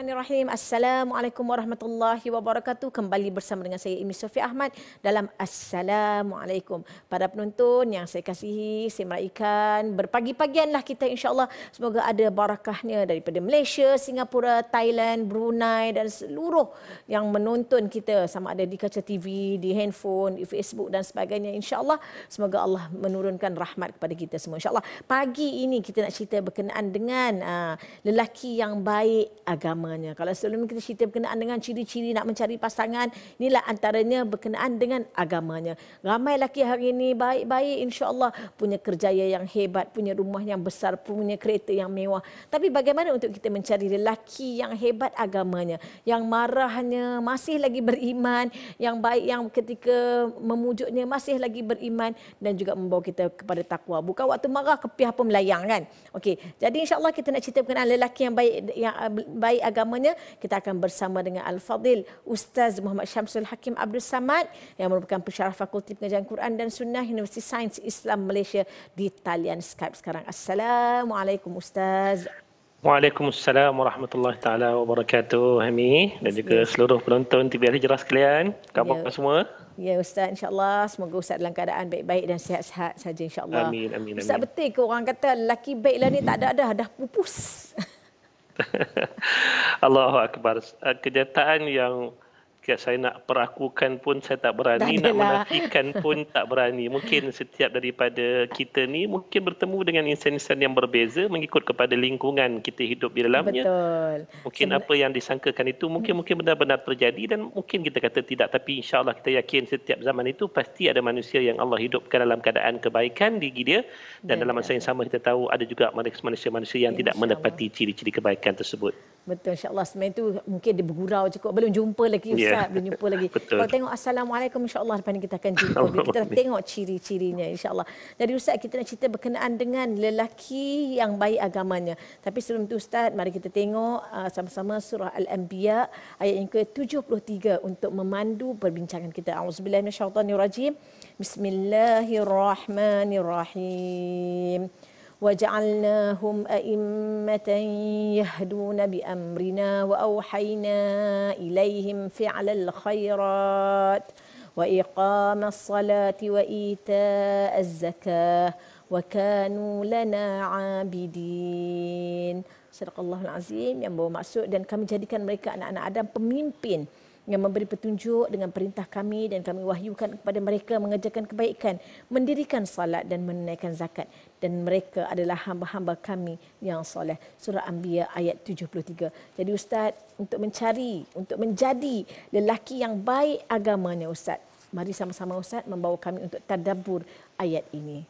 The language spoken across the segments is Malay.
Bismillahirrahmanirrahim. Assalamualaikum warahmatullahi wabarakatuh. Kembali bersama dengan saya Imi Sofia Ahmad dalam Assalamualaikum. Para penonton yang saya kasihi, saya meraihkan berpagi-pagianlah kita insyaAllah. Semoga ada barakahnya daripada Malaysia, Singapura, Thailand, Brunei dan seluruh yang menonton kita sama ada di kaca TV, di handphone, di Facebook dan sebagainya. InsyaAllah semoga Allah menurunkan rahmat kepada kita semua. InsyaAllah pagi ini kita nak cerita berkenaan dengan uh, lelaki yang baik agama agamanya. Kalau sebelum kita cerita berkenaan dengan ciri-ciri nak mencari pasangan, inilah antaranya berkenaan dengan agamanya. Ramai lelaki hari ini baik-baik insya-Allah punya kerjaya yang hebat, punya rumah yang besar, punya kereta yang mewah. Tapi bagaimana untuk kita mencari lelaki yang hebat agamanya, yang marahnya masih lagi beriman, yang baik yang ketika memujuknya masih lagi beriman dan juga membawa kita kepada takwa. Bukan waktu marah kepiah pun melayang kan. Okey, jadi insya-Allah kita nak cerita berkenaan lelaki yang baik yang baik agama agamanya. Kita akan bersama dengan Al-Fadil Ustaz Muhammad Syamsul Hakim Abdul Samad yang merupakan pensyarah Fakulti Pengajian Quran dan Sunnah Universiti Sains Islam Malaysia di talian Skype sekarang. Assalamualaikum Ustaz. Waalaikumsalam warahmatullahi taala wabarakatuh. Hami dan juga seluruh penonton TV Al Hijrah sekalian. Khabar ya. semua? Ya Ustaz, insyaAllah semoga Ustaz dalam keadaan baik-baik dan sihat-sihat saja insyaAllah. Amin, amin, amin. Ustaz betul ke orang kata lelaki baiklah ni tak ada dah, dah pupus. Allahu akbar. Kenyataan yang saya nak perakukan pun saya tak berani nak menafikan pun tak berani mungkin setiap daripada kita ni mungkin bertemu dengan insan-insan yang berbeza mengikut kepada lingkungan kita hidup di dalamnya betul mungkin Sebenar- apa yang disangkakan itu mungkin hmm. mungkin benar-benar terjadi dan mungkin kita kata tidak tapi insyaallah kita yakin setiap zaman itu pasti ada manusia yang Allah hidupkan dalam keadaan kebaikan di dia dan betul. dalam masa yang sama kita tahu ada juga manusia-manusia yang ya, tidak mendapati ciri-ciri kebaikan tersebut Betul insyaAllah sebenarnya itu mungkin dia bergurau cukup. Belum jumpa lagi ya. Ustaz, yeah. belum jumpa lagi. Kalau tengok Assalamualaikum insyaAllah depan kita akan jumpa. kita dah tengok ciri-cirinya insyaAllah. Jadi Ustaz kita nak cerita berkenaan dengan lelaki yang baik agamanya. Tapi sebelum itu Ustaz mari kita tengok uh, sama-sama surah Al-Anbiya ayat yang ke-73 untuk memandu perbincangan kita. A'udzubillahirrahmanirrahim. Bismillahirrahmanirrahim. Bismillahirrahmanirrahim. وجعلناهم أئمة يهدون بأمرنا وأوحينا إليهم فعل الخيرات وإقام الصلاة وإيتاء الزكاة وكانوا لنا عابدين صدق الله العظيم yang bawa maksud dan kami jadikan mereka anak-anak Adam pemimpin yang memberi petunjuk dengan perintah kami dan kami wahyukan kepada mereka mengerjakan kebaikan, mendirikan salat dan menunaikan zakat dan mereka adalah hamba-hamba kami yang soleh. Surah Anbiya ayat 73. Jadi Ustaz, untuk mencari, untuk menjadi lelaki yang baik agamanya Ustaz, mari sama-sama Ustaz membawa kami untuk tadabur ayat ini.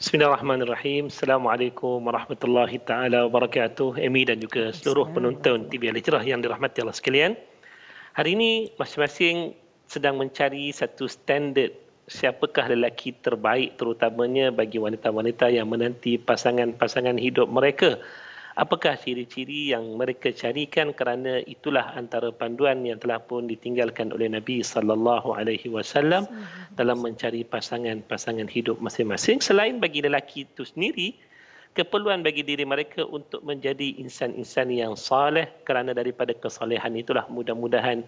Bismillahirrahmanirrahim. Assalamualaikum warahmatullahi taala wabarakatuh. Emi dan juga seluruh penonton TV Al Hijrah yang dirahmati Allah sekalian. Hari ini masing-masing sedang mencari satu standard siapakah lelaki terbaik terutamanya bagi wanita-wanita yang menanti pasangan-pasangan hidup mereka. Apakah ciri-ciri yang mereka carikan kerana itulah antara panduan yang telah pun ditinggalkan oleh Nabi sallallahu alaihi wasallam dalam mencari pasangan-pasangan hidup masing-masing selain bagi lelaki itu sendiri keperluan bagi diri mereka untuk menjadi insan-insan yang saleh kerana daripada kesalehan itulah mudah-mudahan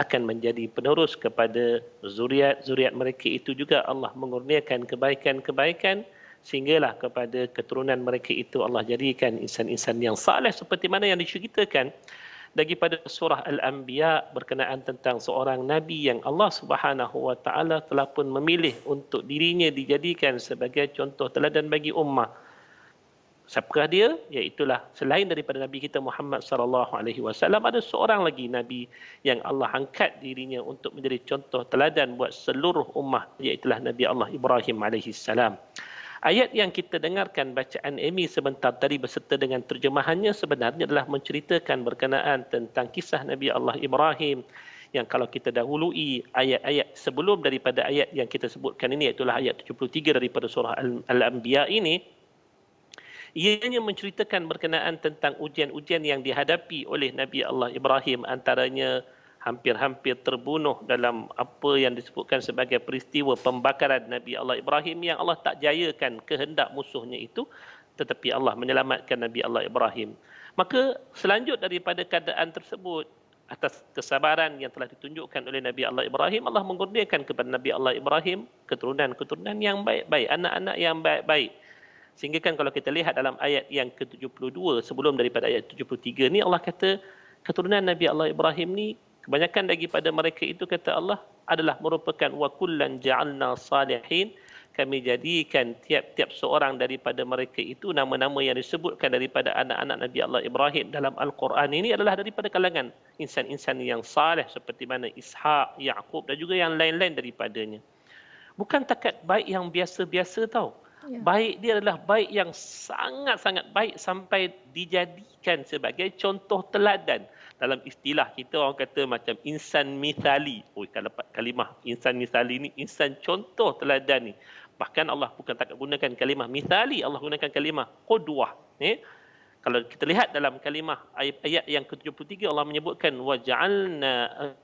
akan menjadi penerus kepada zuriat-zuriat mereka itu juga Allah mengurniakan kebaikan-kebaikan sehinggalah kepada keturunan mereka itu Allah jadikan insan-insan yang saleh seperti mana yang diceritakan daripada surah al-anbiya berkenaan tentang seorang nabi yang Allah Subhanahu wa taala telah pun memilih untuk dirinya dijadikan sebagai contoh teladan bagi ummah siapakah dia iaitulah selain daripada nabi kita Muhammad sallallahu alaihi wasallam ada seorang lagi nabi yang Allah angkat dirinya untuk menjadi contoh teladan buat seluruh ummah iaitulah nabi Allah Ibrahim alaihi salam Ayat yang kita dengarkan bacaan Amy sebentar tadi berserta dengan terjemahannya sebenarnya adalah menceritakan berkenaan tentang kisah Nabi Allah Ibrahim yang kalau kita dahului ayat-ayat sebelum daripada ayat yang kita sebutkan ini itulah ayat 73 daripada surah Al-Anbiya ini ianya menceritakan berkenaan tentang ujian-ujian yang dihadapi oleh Nabi Allah Ibrahim antaranya hampir-hampir terbunuh dalam apa yang disebutkan sebagai peristiwa pembakaran Nabi Allah Ibrahim yang Allah tak jayakan kehendak musuhnya itu tetapi Allah menyelamatkan Nabi Allah Ibrahim maka selanjut daripada keadaan tersebut atas kesabaran yang telah ditunjukkan oleh Nabi Allah Ibrahim Allah mengurniakan kepada Nabi Allah Ibrahim keturunan-keturunan yang baik-baik anak-anak yang baik-baik Sehingga kan kalau kita lihat dalam ayat yang ke-72 sebelum daripada ayat 73 ni Allah kata keturunan Nabi Allah Ibrahim ni kebanyakan daripada mereka itu kata Allah adalah merupakan wa kullan ja'alna salihin kami jadikan tiap-tiap seorang daripada mereka itu nama-nama yang disebutkan daripada anak-anak Nabi Allah Ibrahim dalam Al-Quran ini adalah daripada kalangan insan-insan yang saleh seperti mana Ishaq, Yaqub dan juga yang lain-lain daripadanya. Bukan takat baik yang biasa-biasa tau. Ya. Baik dia adalah baik yang sangat-sangat baik sampai dijadikan sebagai contoh teladan. Dalam istilah kita orang kata macam insan misali Oh, kalau kalimah insan misali ni, insan contoh teladan ni. Bahkan Allah bukan tak gunakan kalimah misali Allah gunakan kalimah qudwah. ni. Kalau kita lihat dalam kalimah ayat, ayat yang ke-73 Allah menyebutkan wajalna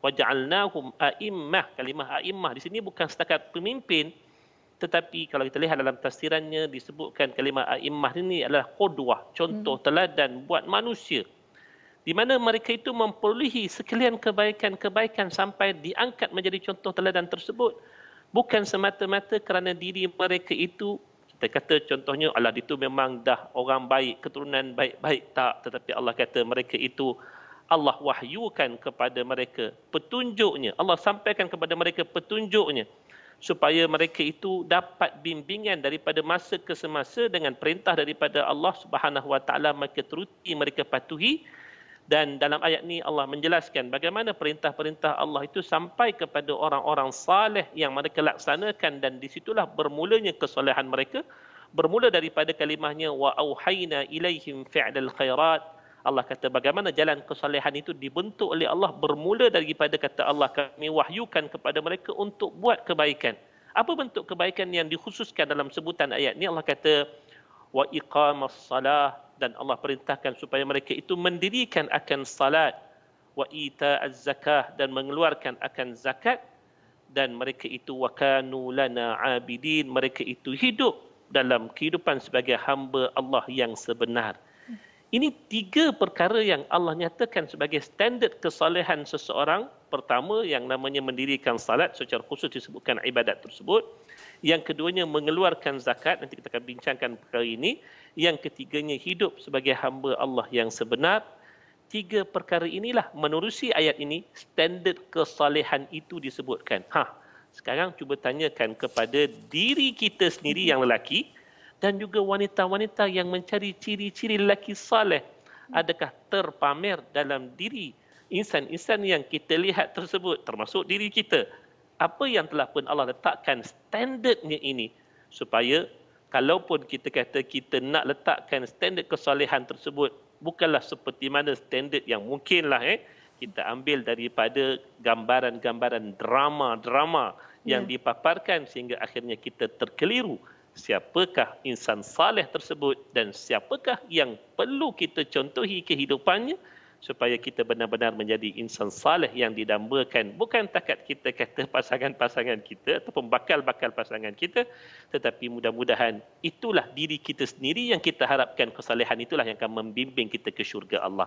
waja'alnahum a'immah. Kalimah a'immah di sini bukan setakat pemimpin tetapi kalau kita lihat dalam tafsirannya disebutkan kalimah a'immah ini adalah qudwah, contoh hmm. teladan buat manusia. Di mana mereka itu memperolehi sekalian kebaikan-kebaikan sampai diangkat menjadi contoh teladan tersebut. Bukan semata-mata kerana diri mereka itu kita kata contohnya Allah itu memang dah orang baik, keturunan baik-baik tak. Tetapi Allah kata mereka itu Allah wahyukan kepada mereka petunjuknya. Allah sampaikan kepada mereka petunjuknya supaya mereka itu dapat bimbingan daripada masa ke semasa dengan perintah daripada Allah Subhanahu Wa Taala maka teruti mereka patuhi dan dalam ayat ni Allah menjelaskan bagaimana perintah-perintah Allah itu sampai kepada orang-orang saleh yang mereka laksanakan dan disitulah bermulanya kesolehan mereka bermula daripada kalimahnya wa auhayna ilaihim fi'dal khairat Allah kata bagaimana jalan kesalehan itu dibentuk oleh Allah bermula daripada kata Allah kami wahyukan kepada mereka untuk buat kebaikan. Apa bentuk kebaikan yang dikhususkan dalam sebutan ayat ini Allah kata wa iqamas salah dan Allah perintahkan supaya mereka itu mendirikan akan salat wa ita'az zakah dan mengeluarkan akan zakat dan mereka itu wakanu lana abidin mereka itu hidup dalam kehidupan sebagai hamba Allah yang sebenar. Ini tiga perkara yang Allah nyatakan sebagai standard kesalehan seseorang. Pertama yang namanya mendirikan salat secara khusus disebutkan ibadat tersebut. Yang keduanya mengeluarkan zakat. Nanti kita akan bincangkan perkara ini. Yang ketiganya hidup sebagai hamba Allah yang sebenar. Tiga perkara inilah menerusi ayat ini standard kesalehan itu disebutkan. Ha, sekarang cuba tanyakan kepada diri kita sendiri yang lelaki dan juga wanita-wanita yang mencari ciri-ciri lelaki soleh adakah terpamer dalam diri insan-insan yang kita lihat tersebut termasuk diri kita apa yang telah pun Allah letakkan standardnya ini supaya kalaupun kita kata kita nak letakkan standard kesolehan tersebut bukanlah seperti mana standard yang mungkinlah eh kita ambil daripada gambaran-gambaran drama-drama yang ya. dipaparkan sehingga akhirnya kita terkeliru siapakah insan saleh tersebut dan siapakah yang perlu kita contohi kehidupannya supaya kita benar-benar menjadi insan saleh yang didambakan bukan takat kita kata pasangan-pasangan kita ataupun bakal-bakal pasangan kita tetapi mudah-mudahan itulah diri kita sendiri yang kita harapkan kesalehan itulah yang akan membimbing kita ke syurga Allah.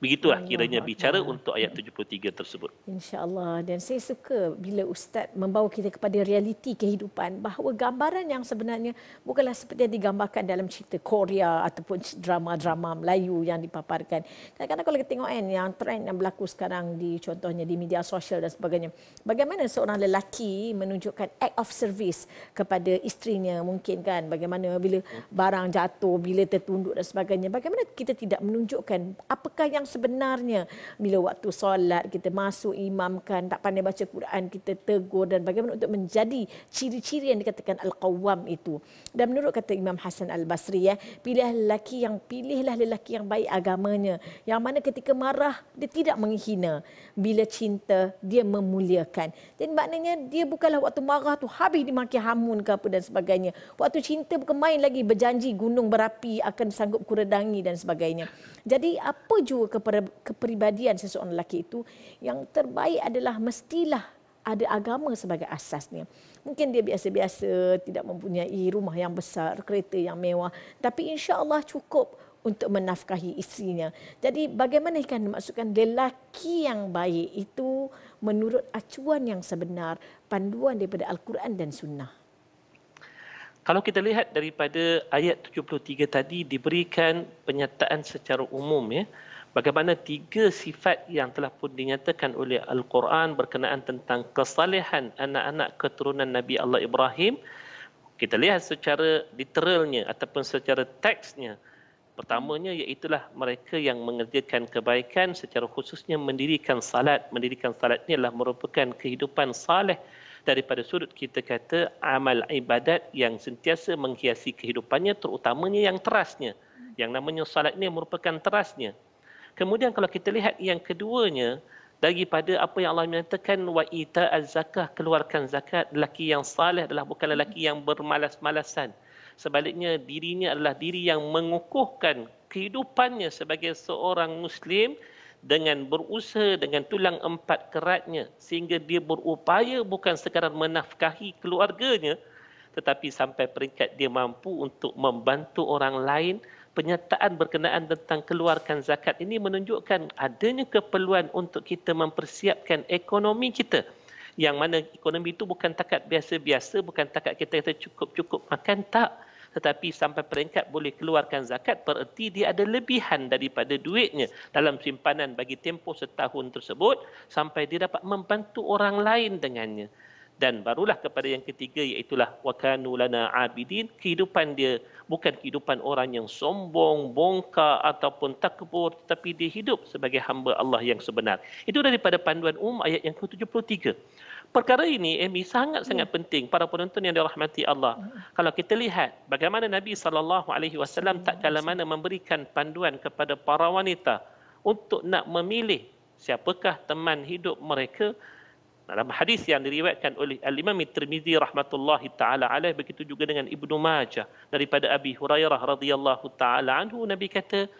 Begitulah kiranya bicara untuk ayat 73 tersebut. InsyaAllah. Dan saya suka bila Ustaz membawa kita kepada realiti kehidupan bahawa gambaran yang sebenarnya bukanlah seperti yang digambarkan dalam cerita Korea ataupun drama-drama Melayu yang dipaparkan. Kadang-kadang kalau kita tengok kan yang trend yang berlaku sekarang di contohnya di media sosial dan sebagainya. Bagaimana seorang lelaki menunjukkan act of service kepada isterinya mungkin kan. Bagaimana bila barang jatuh, bila tertunduk dan sebagainya. Bagaimana kita tidak menunjukkan apakah yang sebenarnya bila waktu solat kita masuk imamkan tak pandai baca Quran kita tegur dan bagaimana untuk menjadi ciri-ciri yang dikatakan al-qawwam itu dan menurut kata Imam Hasan Al-Basri ya pilihlah lelaki yang pilihlah lelaki yang baik agamanya yang mana ketika marah dia tidak menghina bila cinta dia memuliakan dan maknanya dia bukanlah waktu marah tu habis dimaki hamun ke apa dan sebagainya waktu cinta bukan main lagi berjanji gunung berapi akan sanggup kuredangi dan sebagainya jadi apa juga ke kepribadian seseorang lelaki itu yang terbaik adalah mestilah ada agama sebagai asasnya. Mungkin dia biasa-biasa tidak mempunyai rumah yang besar, kereta yang mewah, tapi insya-Allah cukup untuk menafkahi isinya. Jadi bagaimana ikan dimaksudkan lelaki yang baik itu menurut acuan yang sebenar, panduan daripada Al-Quran dan Sunnah. Kalau kita lihat daripada ayat 73 tadi diberikan penyataan secara umum ya, bagaimana tiga sifat yang telah pun dinyatakan oleh Al-Quran berkenaan tentang kesalehan anak-anak keturunan Nabi Allah Ibrahim kita lihat secara literalnya ataupun secara teksnya pertamanya iaitu mereka yang mengerjakan kebaikan secara khususnya mendirikan salat mendirikan salat ini adalah merupakan kehidupan saleh daripada sudut kita kata amal ibadat yang sentiasa menghiasi kehidupannya terutamanya yang terasnya yang namanya salat ini merupakan terasnya Kemudian kalau kita lihat yang keduanya daripada apa yang Allah menyatakan wa ita zakah keluarkan zakat lelaki yang saleh adalah bukan lelaki yang bermalas-malasan. Sebaliknya dirinya adalah diri yang mengukuhkan kehidupannya sebagai seorang muslim dengan berusaha dengan tulang empat keratnya sehingga dia berupaya bukan sekadar menafkahi keluarganya tetapi sampai peringkat dia mampu untuk membantu orang lain penyataan berkenaan tentang keluarkan zakat ini menunjukkan adanya keperluan untuk kita mempersiapkan ekonomi kita yang mana ekonomi itu bukan takat biasa-biasa bukan takat kita kata cukup-cukup makan tak tetapi sampai peringkat boleh keluarkan zakat bererti dia ada lebihan daripada duitnya dalam simpanan bagi tempoh setahun tersebut sampai dia dapat membantu orang lain dengannya dan barulah kepada yang ketiga iaitu wakanu lana abidin kehidupan dia bukan kehidupan orang yang sombong bongkar ataupun takbur tetapi dia hidup sebagai hamba Allah yang sebenar itu daripada panduan umum ayat yang ke-73 perkara ini Amy sangat-sangat ya. penting para penonton yang dirahmati Allah ya. kalau kita lihat bagaimana Nabi sallallahu alaihi wasallam tak kala mana memberikan panduan kepada para wanita untuk nak memilih siapakah teman hidup mereka dalam hadis yang diriwayatkan oleh Al-Imam Tirmizi rahmatullahi taala alaih begitu juga dengan Ibnu Majah daripada Abi Hurairah radhiyallahu taala anhu Nabi kata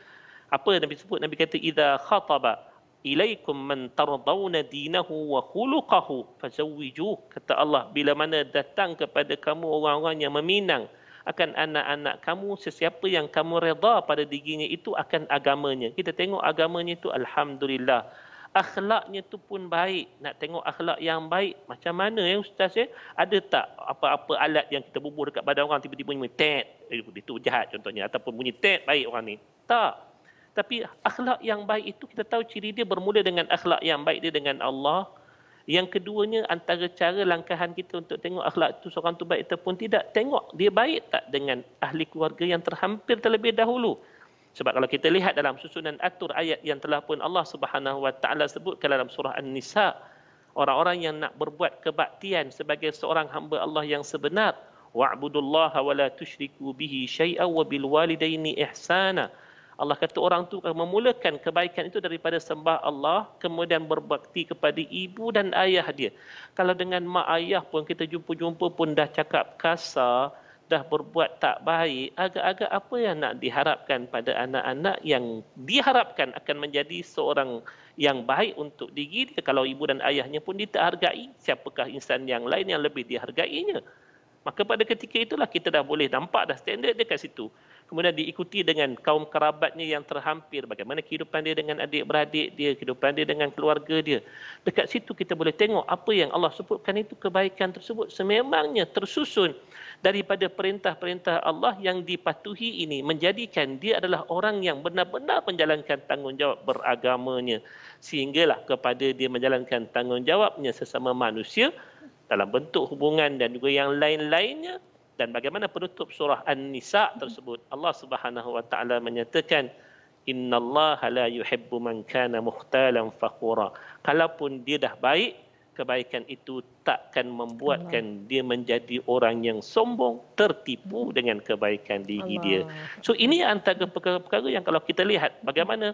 apa Nabi sebut Nabi kata idza khataba ilaikum man tardawna dinahu wa khuluquhu fazawwijuh kata Allah bila mana datang kepada kamu orang-orang yang meminang akan anak-anak kamu sesiapa yang kamu redha pada dirinya itu akan agamanya kita tengok agamanya itu alhamdulillah akhlaknya tu pun baik. Nak tengok akhlak yang baik macam mana ya ustaz ya? Ada tak apa-apa alat yang kita bubuh dekat badan orang tiba-tiba bunyi tet. Eh, itu jahat contohnya ataupun bunyi tet baik orang ni. Tak. Tapi akhlak yang baik itu kita tahu ciri dia bermula dengan akhlak yang baik dia dengan Allah. Yang keduanya antara cara langkahan kita untuk tengok akhlak itu seorang tu baik ataupun tidak. Tengok dia baik tak dengan ahli keluarga yang terhampir terlebih dahulu. Sebab kalau kita lihat dalam susunan atur ayat yang telah pun Allah Subhanahu Wa Taala sebut ke dalam surah An-Nisa, orang-orang yang nak berbuat kebaktian sebagai seorang hamba Allah yang sebenar, wa'budullaha wa la tusyriku bihi syai'a wa bil walidayni ihsana. Allah kata orang tu akan memulakan kebaikan itu daripada sembah Allah, kemudian berbakti kepada ibu dan ayah dia. Kalau dengan mak ayah pun kita jumpa-jumpa pun dah cakap kasar, dah berbuat tak baik, agak-agak apa yang nak diharapkan pada anak-anak yang diharapkan akan menjadi seorang yang baik untuk diri dia. Kalau ibu dan ayahnya pun ditahargai, siapakah insan yang lain yang lebih dihargainya? Maka pada ketika itulah kita dah boleh nampak dah standard dia kat situ kemudian diikuti dengan kaum kerabatnya yang terhampir bagaimana kehidupan dia dengan adik-beradik dia kehidupan dia dengan keluarga dia dekat situ kita boleh tengok apa yang Allah sebutkan itu kebaikan tersebut sememangnya tersusun daripada perintah-perintah Allah yang dipatuhi ini menjadikan dia adalah orang yang benar-benar menjalankan tanggungjawab beragamanya sehinggalah kepada dia menjalankan tanggungjawabnya sesama manusia dalam bentuk hubungan dan juga yang lain-lainnya dan bagaimana penutup surah An-Nisa tersebut Allah Subhanahu wa taala menyatakan innallaha la yuhibbu man kana mukhtalan faqura kalaupun dia dah baik kebaikan itu takkan membuatkan Allah. dia menjadi orang yang sombong tertipu hmm. dengan kebaikan diri Allah. dia so ini antara perkara-perkara yang kalau kita lihat bagaimana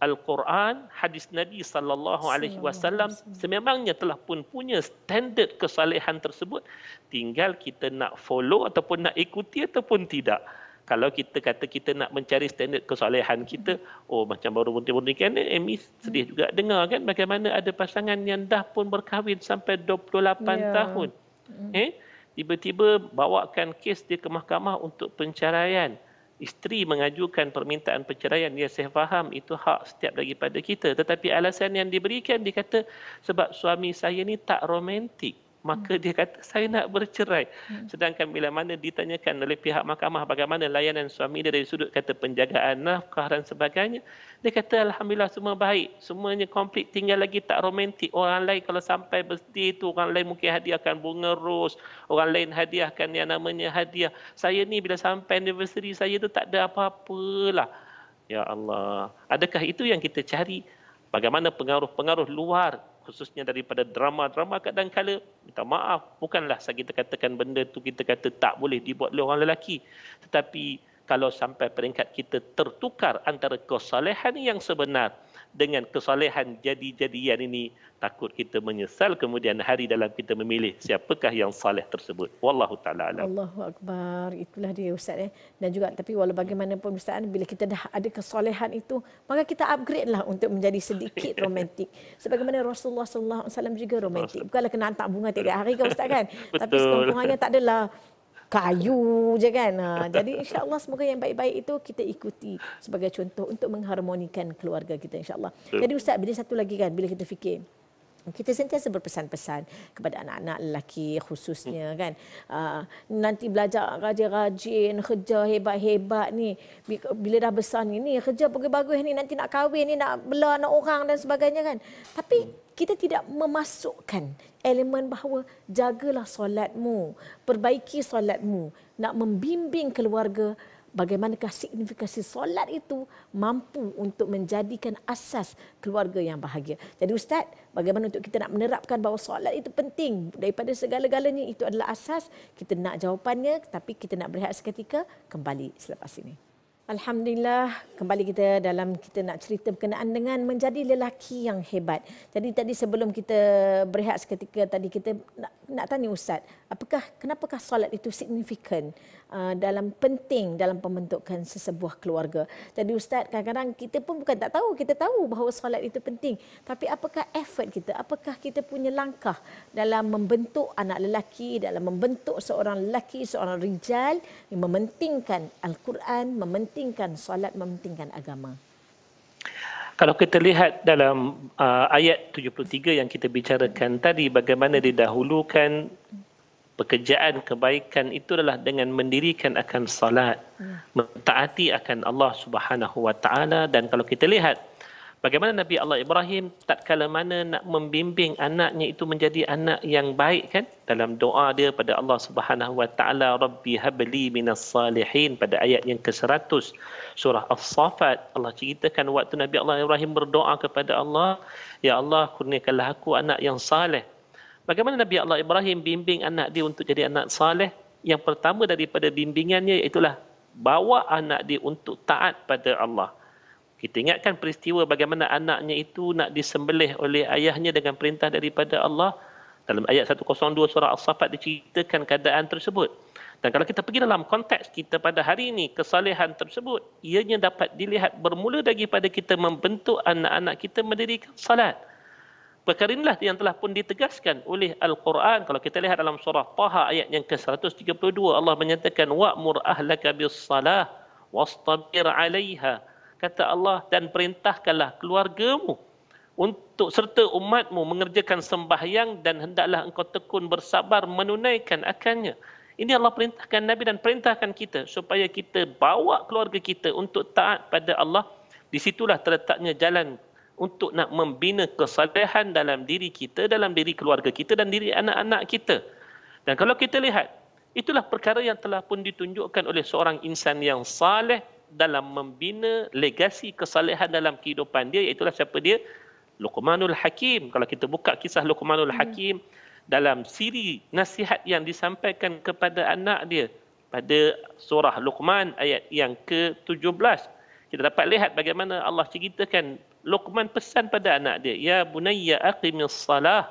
Al-Quran, hadis Nabi sallallahu alaihi wasallam sememangnya telah pun punya standard kesalehan tersebut, tinggal kita nak follow ataupun nak ikuti ataupun tidak. Kalau kita kata kita nak mencari standard kesalehan kita, oh macam baru munti-munti kan, eh, Amy sedih hmm. juga dengar kan bagaimana ada pasangan yang dah pun berkahwin sampai 28 yeah. tahun. Hmm. Eh? Tiba-tiba bawakan kes dia ke mahkamah untuk penceraian isteri mengajukan permintaan perceraian dia saya faham itu hak setiap daripada kita tetapi alasan yang diberikan dikata sebab suami saya ni tak romantik maka hmm. dia kata saya nak bercerai. Hmm. Sedangkan bila mana ditanyakan oleh pihak mahkamah bagaimana layanan suami dia dari sudut kata penjagaan nafkah dan sebagainya, dia kata alhamdulillah semua baik, semuanya komplit, tinggal lagi tak romantik. Orang lain kalau sampai birthday itu orang lain mungkin hadiahkan bunga ros, orang lain hadiahkan yang namanya hadiah. Saya ni bila sampai anniversary saya tu tak ada apa-apalah. Ya Allah, adakah itu yang kita cari? Bagaimana pengaruh-pengaruh luar khususnya daripada drama-drama kadang-kadang kadangkala minta maaf bukanlah saya kita katakan benda tu kita kata tak boleh dibuat oleh orang lelaki tetapi kalau sampai peringkat kita tertukar antara kesalehan yang sebenar dengan kesalehan jadi-jadian ini takut kita menyesal kemudian hari dalam kita memilih siapakah yang saleh tersebut wallahu taala alam Allahu akbar itulah dia ustaz eh dan juga tapi walau bagaimanapun ustaz eh, bila kita dah ada kesalehan itu maka kita upgrade lah untuk menjadi sedikit romantik sebagaimana Rasulullah sallallahu alaihi wasallam juga romantik bukannya kena hantar bunga tiap hari ke ustaz kan tapi sekurang-kurangnya tak adalah kayu je kan. Ha. Jadi insyaAllah semoga yang baik-baik itu kita ikuti sebagai contoh untuk mengharmonikan keluarga kita insyaAllah. Jadi Ustaz, bila satu lagi kan, bila kita fikir kita sentiasa berpesan-pesan kepada anak-anak lelaki khususnya hmm. kan uh, nanti belajar rajin-rajin kerja hebat-hebat ni bila dah besar ni ni kerja bagus-bagus ni nanti nak kahwin ni nak bela anak orang dan sebagainya kan tapi kita tidak memasukkan elemen bahawa jagalah solatmu, perbaiki solatmu, nak membimbing keluarga bagaimanakah signifikasi solat itu mampu untuk menjadikan asas keluarga yang bahagia. Jadi Ustaz, bagaimana untuk kita nak menerapkan bahawa solat itu penting daripada segala-galanya itu adalah asas, kita nak jawapannya tapi kita nak berehat seketika kembali selepas ini. Alhamdulillah, kembali kita dalam kita nak cerita berkenaan dengan menjadi lelaki yang hebat. Jadi tadi sebelum kita berehat seketika tadi kita nak, nak tanya ustaz, apakah kenapakah solat itu signifikan? Uh, dalam penting dalam pembentukan sesebuah keluarga. Jadi ustaz kadang-kadang kita pun bukan tak tahu, kita tahu bahawa solat itu penting, tapi apakah effort kita? Apakah kita punya langkah dalam membentuk anak lelaki, dalam membentuk seorang lelaki, seorang rijal yang mementingkan al-Quran, mementingkan solat, mementingkan agama? Kalau kita lihat dalam uh, ayat 73 yang kita bicarakan tadi bagaimana didahulukan pekerjaan kebaikan itu adalah dengan mendirikan akan salat ya. mentaati akan Allah Subhanahu wa taala dan kalau kita lihat bagaimana Nabi Allah Ibrahim tatkala mana nak membimbing anaknya itu menjadi anak yang baik kan dalam doa dia pada Allah Subhanahu wa taala rabbi habli minas salihin pada ayat yang ke-100 surah as-safat Allah ceritakan waktu Nabi Allah Ibrahim berdoa kepada Allah ya Allah kurniakanlah aku anak yang saleh Bagaimana Nabi Allah Ibrahim bimbing anak dia untuk jadi anak saleh? Yang pertama daripada bimbingannya itulah bawa anak dia untuk taat pada Allah. Kita ingatkan peristiwa bagaimana anaknya itu nak disembelih oleh ayahnya dengan perintah daripada Allah. Dalam ayat 102 surah As-Safat diceritakan keadaan tersebut. Dan kalau kita pergi dalam konteks kita pada hari ini, kesalehan tersebut ianya dapat dilihat bermula daripada kita membentuk anak-anak kita mendirikan salat perkara inilah yang telah pun ditegaskan oleh Al-Quran. Kalau kita lihat dalam surah Taha ayat yang ke-132, Allah menyatakan, Wa'mur ahlaka bis salah, wastabir alaiha. Kata Allah, dan perintahkanlah keluargamu untuk serta umatmu mengerjakan sembahyang dan hendaklah engkau tekun bersabar menunaikan akannya. Ini Allah perintahkan Nabi dan perintahkan kita supaya kita bawa keluarga kita untuk taat pada Allah. Di situlah terletaknya jalan untuk nak membina kesalahan dalam diri kita, dalam diri keluarga kita dan diri anak-anak kita. Dan kalau kita lihat, itulah perkara yang telah pun ditunjukkan oleh seorang insan yang saleh dalam membina legasi kesalahan dalam kehidupan dia, iaitu siapa dia? Luqmanul Hakim. Kalau kita buka kisah Luqmanul hmm. Hakim, hmm. dalam siri nasihat yang disampaikan kepada anak dia, pada surah Luqman ayat yang ke-17, kita dapat lihat bagaimana Allah ceritakan Luqman pesan pada anak dia, "Ya bunayya aqimis salah."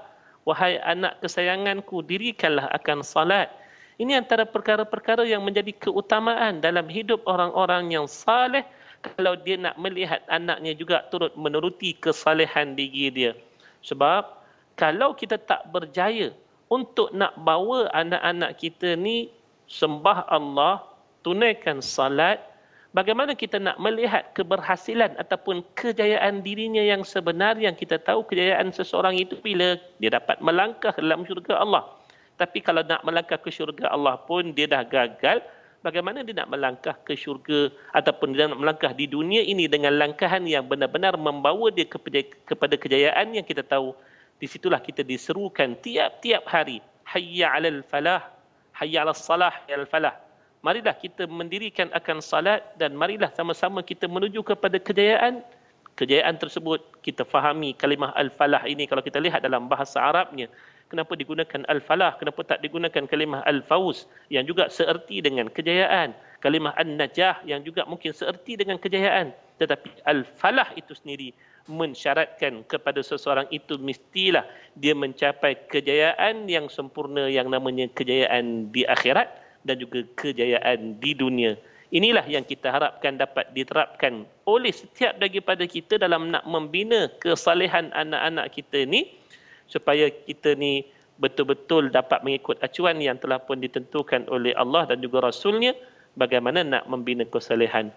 Wahai anak kesayanganku, dirikanlah akan salat. Ini antara perkara-perkara yang menjadi keutamaan dalam hidup orang-orang yang saleh kalau dia nak melihat anaknya juga turut menuruti kesalehan diri dia. Sebab kalau kita tak berjaya untuk nak bawa anak-anak kita ni sembah Allah, tunaikan salat, Bagaimana kita nak melihat keberhasilan ataupun kejayaan dirinya yang sebenar yang kita tahu kejayaan seseorang itu bila dia dapat melangkah dalam syurga Allah. Tapi kalau nak melangkah ke syurga Allah pun dia dah gagal, bagaimana dia nak melangkah ke syurga ataupun dia nak melangkah di dunia ini dengan langkahan yang benar-benar membawa dia kepada kejayaan yang kita tahu. Di situlah kita diserukan tiap-tiap hari. Hayya alal falah, hayya alas salah, hayya alal falah marilah kita mendirikan akan salat dan marilah sama-sama kita menuju kepada kejayaan kejayaan tersebut kita fahami kalimah al-falah ini kalau kita lihat dalam bahasa Arabnya kenapa digunakan al-falah kenapa tak digunakan kalimah al-fawz yang juga seerti dengan kejayaan kalimah an-najah yang juga mungkin seerti dengan kejayaan tetapi al-falah itu sendiri mensyaratkan kepada seseorang itu mestilah dia mencapai kejayaan yang sempurna yang namanya kejayaan di akhirat dan juga kejayaan di dunia. Inilah yang kita harapkan dapat diterapkan oleh setiap daripada kita dalam nak membina kesalehan anak-anak kita ni supaya kita ni betul-betul dapat mengikut acuan yang telah pun ditentukan oleh Allah dan juga Rasulnya bagaimana nak membina kesalehan.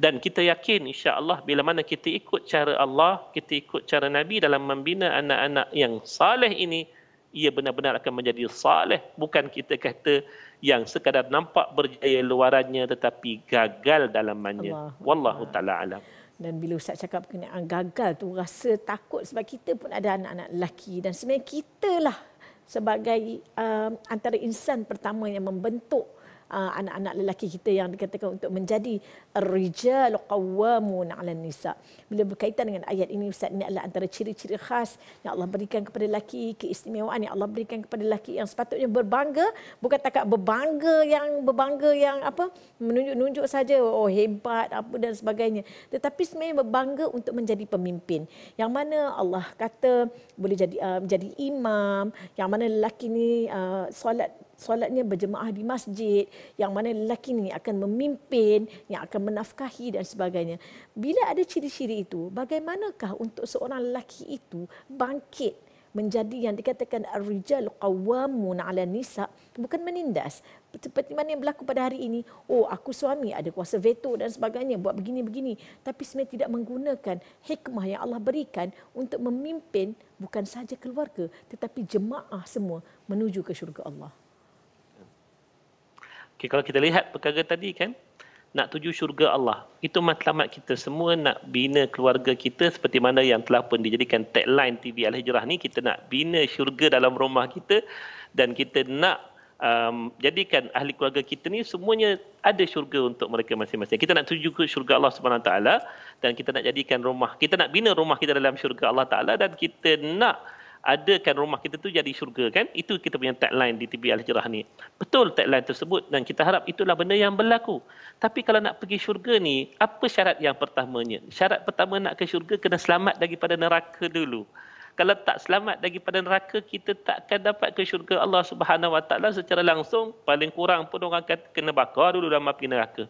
Dan kita yakin insya Allah bila mana kita ikut cara Allah, kita ikut cara Nabi dalam membina anak-anak yang saleh ini, ia benar-benar akan menjadi saleh. Bukan kita kata yang sekadar nampak berjaya luarannya tetapi gagal dalamannya. Allah. Wallahu taala alam. Dan bila Ustaz cakap berkenaan gagal tu rasa takut sebab kita pun ada anak-anak lelaki dan sebenarnya kitalah sebagai um, antara insan pertama yang membentuk uh, anak-anak lelaki kita yang dikatakan untuk menjadi rijal qawwamun 'ala nisa. Bila berkaitan dengan ayat ini ustaz ini adalah antara ciri-ciri khas yang Allah berikan kepada lelaki, keistimewaan yang Allah berikan kepada lelaki yang sepatutnya berbangga, bukan takat berbangga yang berbangga yang apa menunjuk-nunjuk saja oh hebat apa dan sebagainya. Tetapi sebenarnya berbangga untuk menjadi pemimpin. Yang mana Allah kata boleh jadi uh, ah, jadi imam, yang mana lelaki ni uh, solat solatnya berjemaah di masjid yang mana lelaki ini akan memimpin yang akan menafkahi dan sebagainya bila ada ciri-ciri itu bagaimanakah untuk seorang lelaki itu bangkit menjadi yang dikatakan ar-rijal qawwamun 'ala nisa bukan menindas seperti mana yang berlaku pada hari ini oh aku suami ada kuasa veto dan sebagainya buat begini begini tapi sebenarnya tidak menggunakan hikmah yang Allah berikan untuk memimpin bukan saja keluarga tetapi jemaah semua menuju ke syurga Allah Okay, kalau kita lihat perkara tadi kan, nak tuju syurga Allah. Itu matlamat kita semua nak bina keluarga kita seperti mana yang telah pun dijadikan tagline TV Al-Hijrah ni. Kita nak bina syurga dalam rumah kita dan kita nak um, jadikan ahli keluarga kita ni semuanya ada syurga untuk mereka masing-masing. Kita nak tuju ke syurga Allah SWT dan kita nak jadikan rumah. Kita nak bina rumah kita dalam syurga Allah Taala dan kita nak adakan rumah kita tu jadi syurga kan itu kita punya tagline di TV Al-Hijrah ni betul tagline tersebut dan kita harap itulah benda yang berlaku tapi kalau nak pergi syurga ni apa syarat yang pertamanya syarat pertama nak ke syurga kena selamat daripada neraka dulu kalau tak selamat daripada neraka kita takkan dapat ke syurga Allah Subhanahu Wa Taala secara langsung paling kurang pun orang akan kena bakar dulu dalam api neraka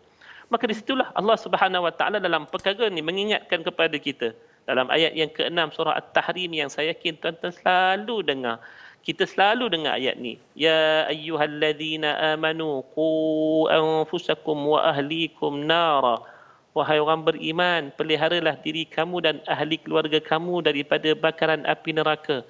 maka di situlah Allah Subhanahu Wa Taala dalam perkara ni mengingatkan kepada kita dalam ayat yang ke-6 surah At-Tahrim yang saya yakin tuan-tuan selalu dengar. Kita selalu dengar ayat ni. Ya ayyuhallazina amanu qu anfusakum wa ahlikum nara. Wahai orang beriman, peliharalah diri kamu dan ahli keluarga kamu daripada bakaran api neraka.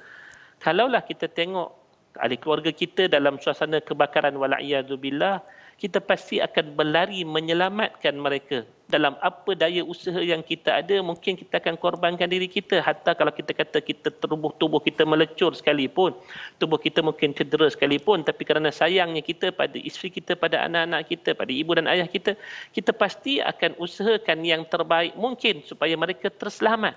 Kalaulah kita tengok ahli keluarga kita dalam suasana kebakaran wala'iyadzubillah, kita pasti akan berlari menyelamatkan mereka dalam apa daya usaha yang kita ada mungkin kita akan korbankan diri kita hatta kalau kita kata kita terubuh tubuh kita melecur sekalipun tubuh kita mungkin cedera sekalipun tapi kerana sayangnya kita pada isteri kita pada anak-anak kita pada ibu dan ayah kita kita pasti akan usahakan yang terbaik mungkin supaya mereka terselamat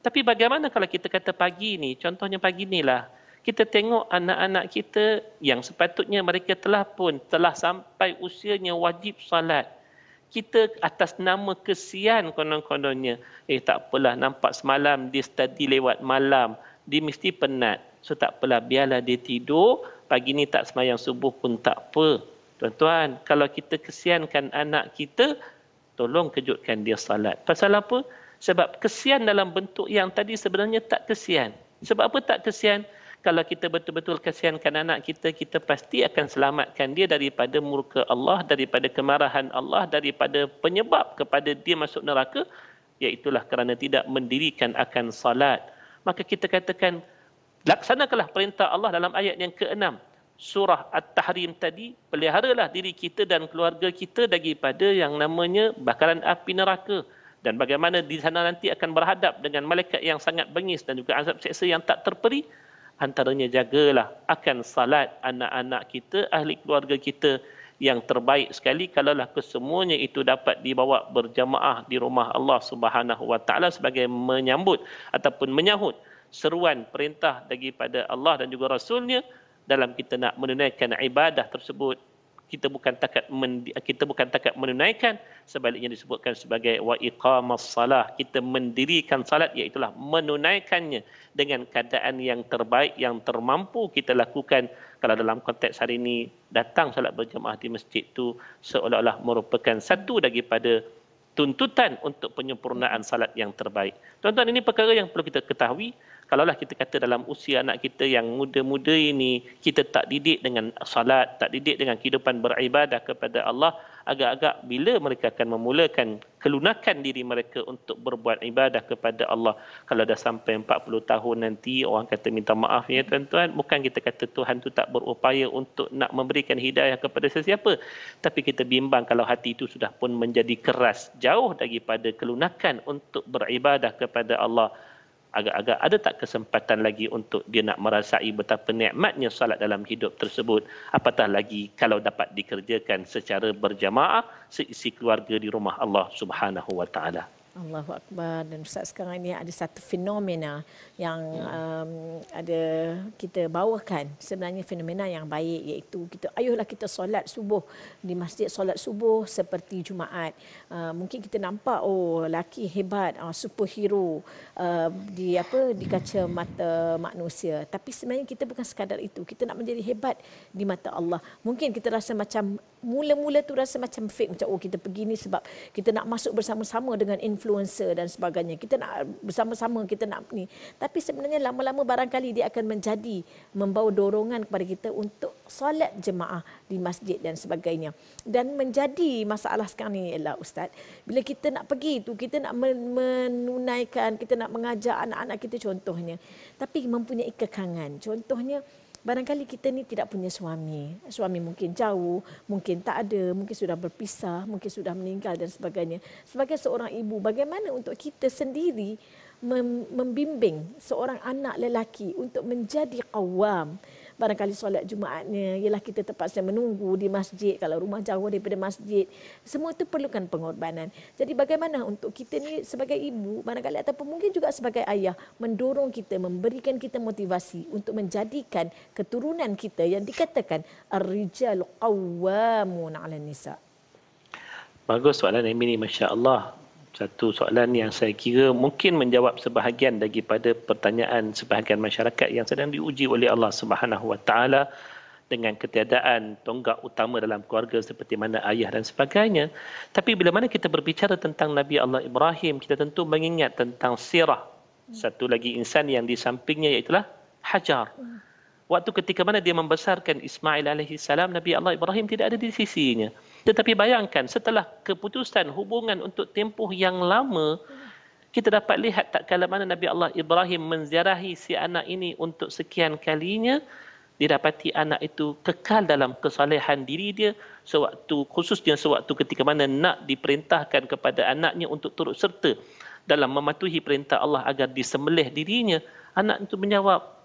tapi bagaimana kalau kita kata pagi ni contohnya pagi inilah lah kita tengok anak-anak kita yang sepatutnya mereka telah pun telah sampai usianya wajib salat. Kita atas nama kesian konon-kononnya. Eh tak apalah nampak semalam dia study lewat malam. Dia mesti penat. So tak apalah biarlah dia tidur. Pagi ni tak semayang subuh pun tak apa. Tuan-tuan, kalau kita kesiankan anak kita, tolong kejutkan dia salat. Pasal apa? Sebab kesian dalam bentuk yang tadi sebenarnya tak kesian. Sebab apa tak kesian? kalau kita betul-betul kasihankan anak kita, kita pasti akan selamatkan dia daripada murka Allah, daripada kemarahan Allah, daripada penyebab kepada dia masuk neraka, iaitulah kerana tidak mendirikan akan salat. Maka kita katakan, laksanakanlah perintah Allah dalam ayat yang keenam surah At-Tahrim tadi, peliharalah diri kita dan keluarga kita daripada yang namanya bakaran api neraka. Dan bagaimana di sana nanti akan berhadap dengan malaikat yang sangat bengis dan juga azab seksa yang tak terperi, antaranya jagalah akan salat anak-anak kita, ahli keluarga kita yang terbaik sekali kalaulah kesemuanya itu dapat dibawa berjamaah di rumah Allah Subhanahu Wa Taala sebagai menyambut ataupun menyahut seruan perintah daripada Allah dan juga Rasulnya dalam kita nak menunaikan ibadah tersebut kita bukan takat men, kita bukan takat menunaikan sebaliknya disebutkan sebagai wa iqamas salah kita mendirikan salat iaitu menunaikannya dengan keadaan yang terbaik yang termampu kita lakukan kalau dalam konteks hari ini datang salat berjemaah di masjid itu seolah-olah merupakan satu daripada tuntutan untuk penyempurnaan salat yang terbaik. Tuan-tuan ini perkara yang perlu kita ketahui kalaulah kita kata dalam usia anak kita yang muda-muda ini kita tak didik dengan salat, tak didik dengan kehidupan beribadah kepada Allah, agak-agak bila mereka akan memulakan kelunakan diri mereka untuk berbuat ibadah kepada Allah. Kalau dah sampai 40 tahun nanti orang kata minta maaf ya tuan-tuan, bukan kita kata Tuhan tu tak berupaya untuk nak memberikan hidayah kepada sesiapa, tapi kita bimbang kalau hati itu sudah pun menjadi keras jauh daripada kelunakan untuk beribadah kepada Allah agak-agak ada tak kesempatan lagi untuk dia nak merasai betapa nikmatnya salat dalam hidup tersebut apatah lagi kalau dapat dikerjakan secara berjamaah seisi keluarga di rumah Allah Subhanahu wa taala Allahu Akbar dan Ustaz sekarang ini ada satu fenomena yang ya. um, ada kita bawakan sebenarnya fenomena yang baik iaitu kita ayuhlah kita solat subuh di masjid solat subuh seperti Jumaat uh, mungkin kita nampak oh laki hebat uh, superhero uh, di apa di kaca mata manusia tapi sebenarnya kita bukan sekadar itu kita nak menjadi hebat di mata Allah mungkin kita rasa macam mula-mula tu rasa macam fake macam oh kita pergi ni sebab kita nak masuk bersama-sama dengan influencer dan sebagainya. Kita nak bersama-sama kita nak ni. Tapi sebenarnya lama-lama barangkali dia akan menjadi membawa dorongan kepada kita untuk solat jemaah di masjid dan sebagainya. Dan menjadi masalah sekarang ni ialah ustaz, bila kita nak pergi tu kita nak menunaikan, kita nak mengajar anak-anak kita contohnya. Tapi mempunyai kekangan. Contohnya Barangkali kita ni tidak punya suami. Suami mungkin jauh, mungkin tak ada, mungkin sudah berpisah, mungkin sudah meninggal dan sebagainya. Sebagai seorang ibu, bagaimana untuk kita sendiri membimbing seorang anak lelaki untuk menjadi kawam? barangkali solat Jumaatnya ialah kita terpaksa menunggu di masjid kalau rumah jauh daripada masjid semua itu perlukan pengorbanan jadi bagaimana untuk kita ni sebagai ibu barangkali ataupun mungkin juga sebagai ayah mendorong kita memberikan kita motivasi untuk menjadikan keturunan kita yang dikatakan ar-rijal qawwamun 'ala nisa Bagus soalan Amy ni, Masya Allah satu soalan yang saya kira mungkin menjawab sebahagian daripada pertanyaan sebahagian masyarakat yang sedang diuji oleh Allah Subhanahu Wa Taala dengan ketiadaan tonggak utama dalam keluarga seperti mana ayah dan sebagainya. Tapi bila mana kita berbicara tentang Nabi Allah Ibrahim, kita tentu mengingat tentang sirah. Satu lagi insan yang di sampingnya iaitu Hajar. Waktu ketika mana dia membesarkan Ismail alaihi salam, Nabi Allah Ibrahim tidak ada di sisinya. Tetapi bayangkan setelah keputusan hubungan untuk tempoh yang lama, kita dapat lihat tak kala mana Nabi Allah Ibrahim menziarahi si anak ini untuk sekian kalinya, didapati anak itu kekal dalam kesalehan diri dia sewaktu khususnya sewaktu ketika mana nak diperintahkan kepada anaknya untuk turut serta dalam mematuhi perintah Allah agar disembelih dirinya anak itu menjawab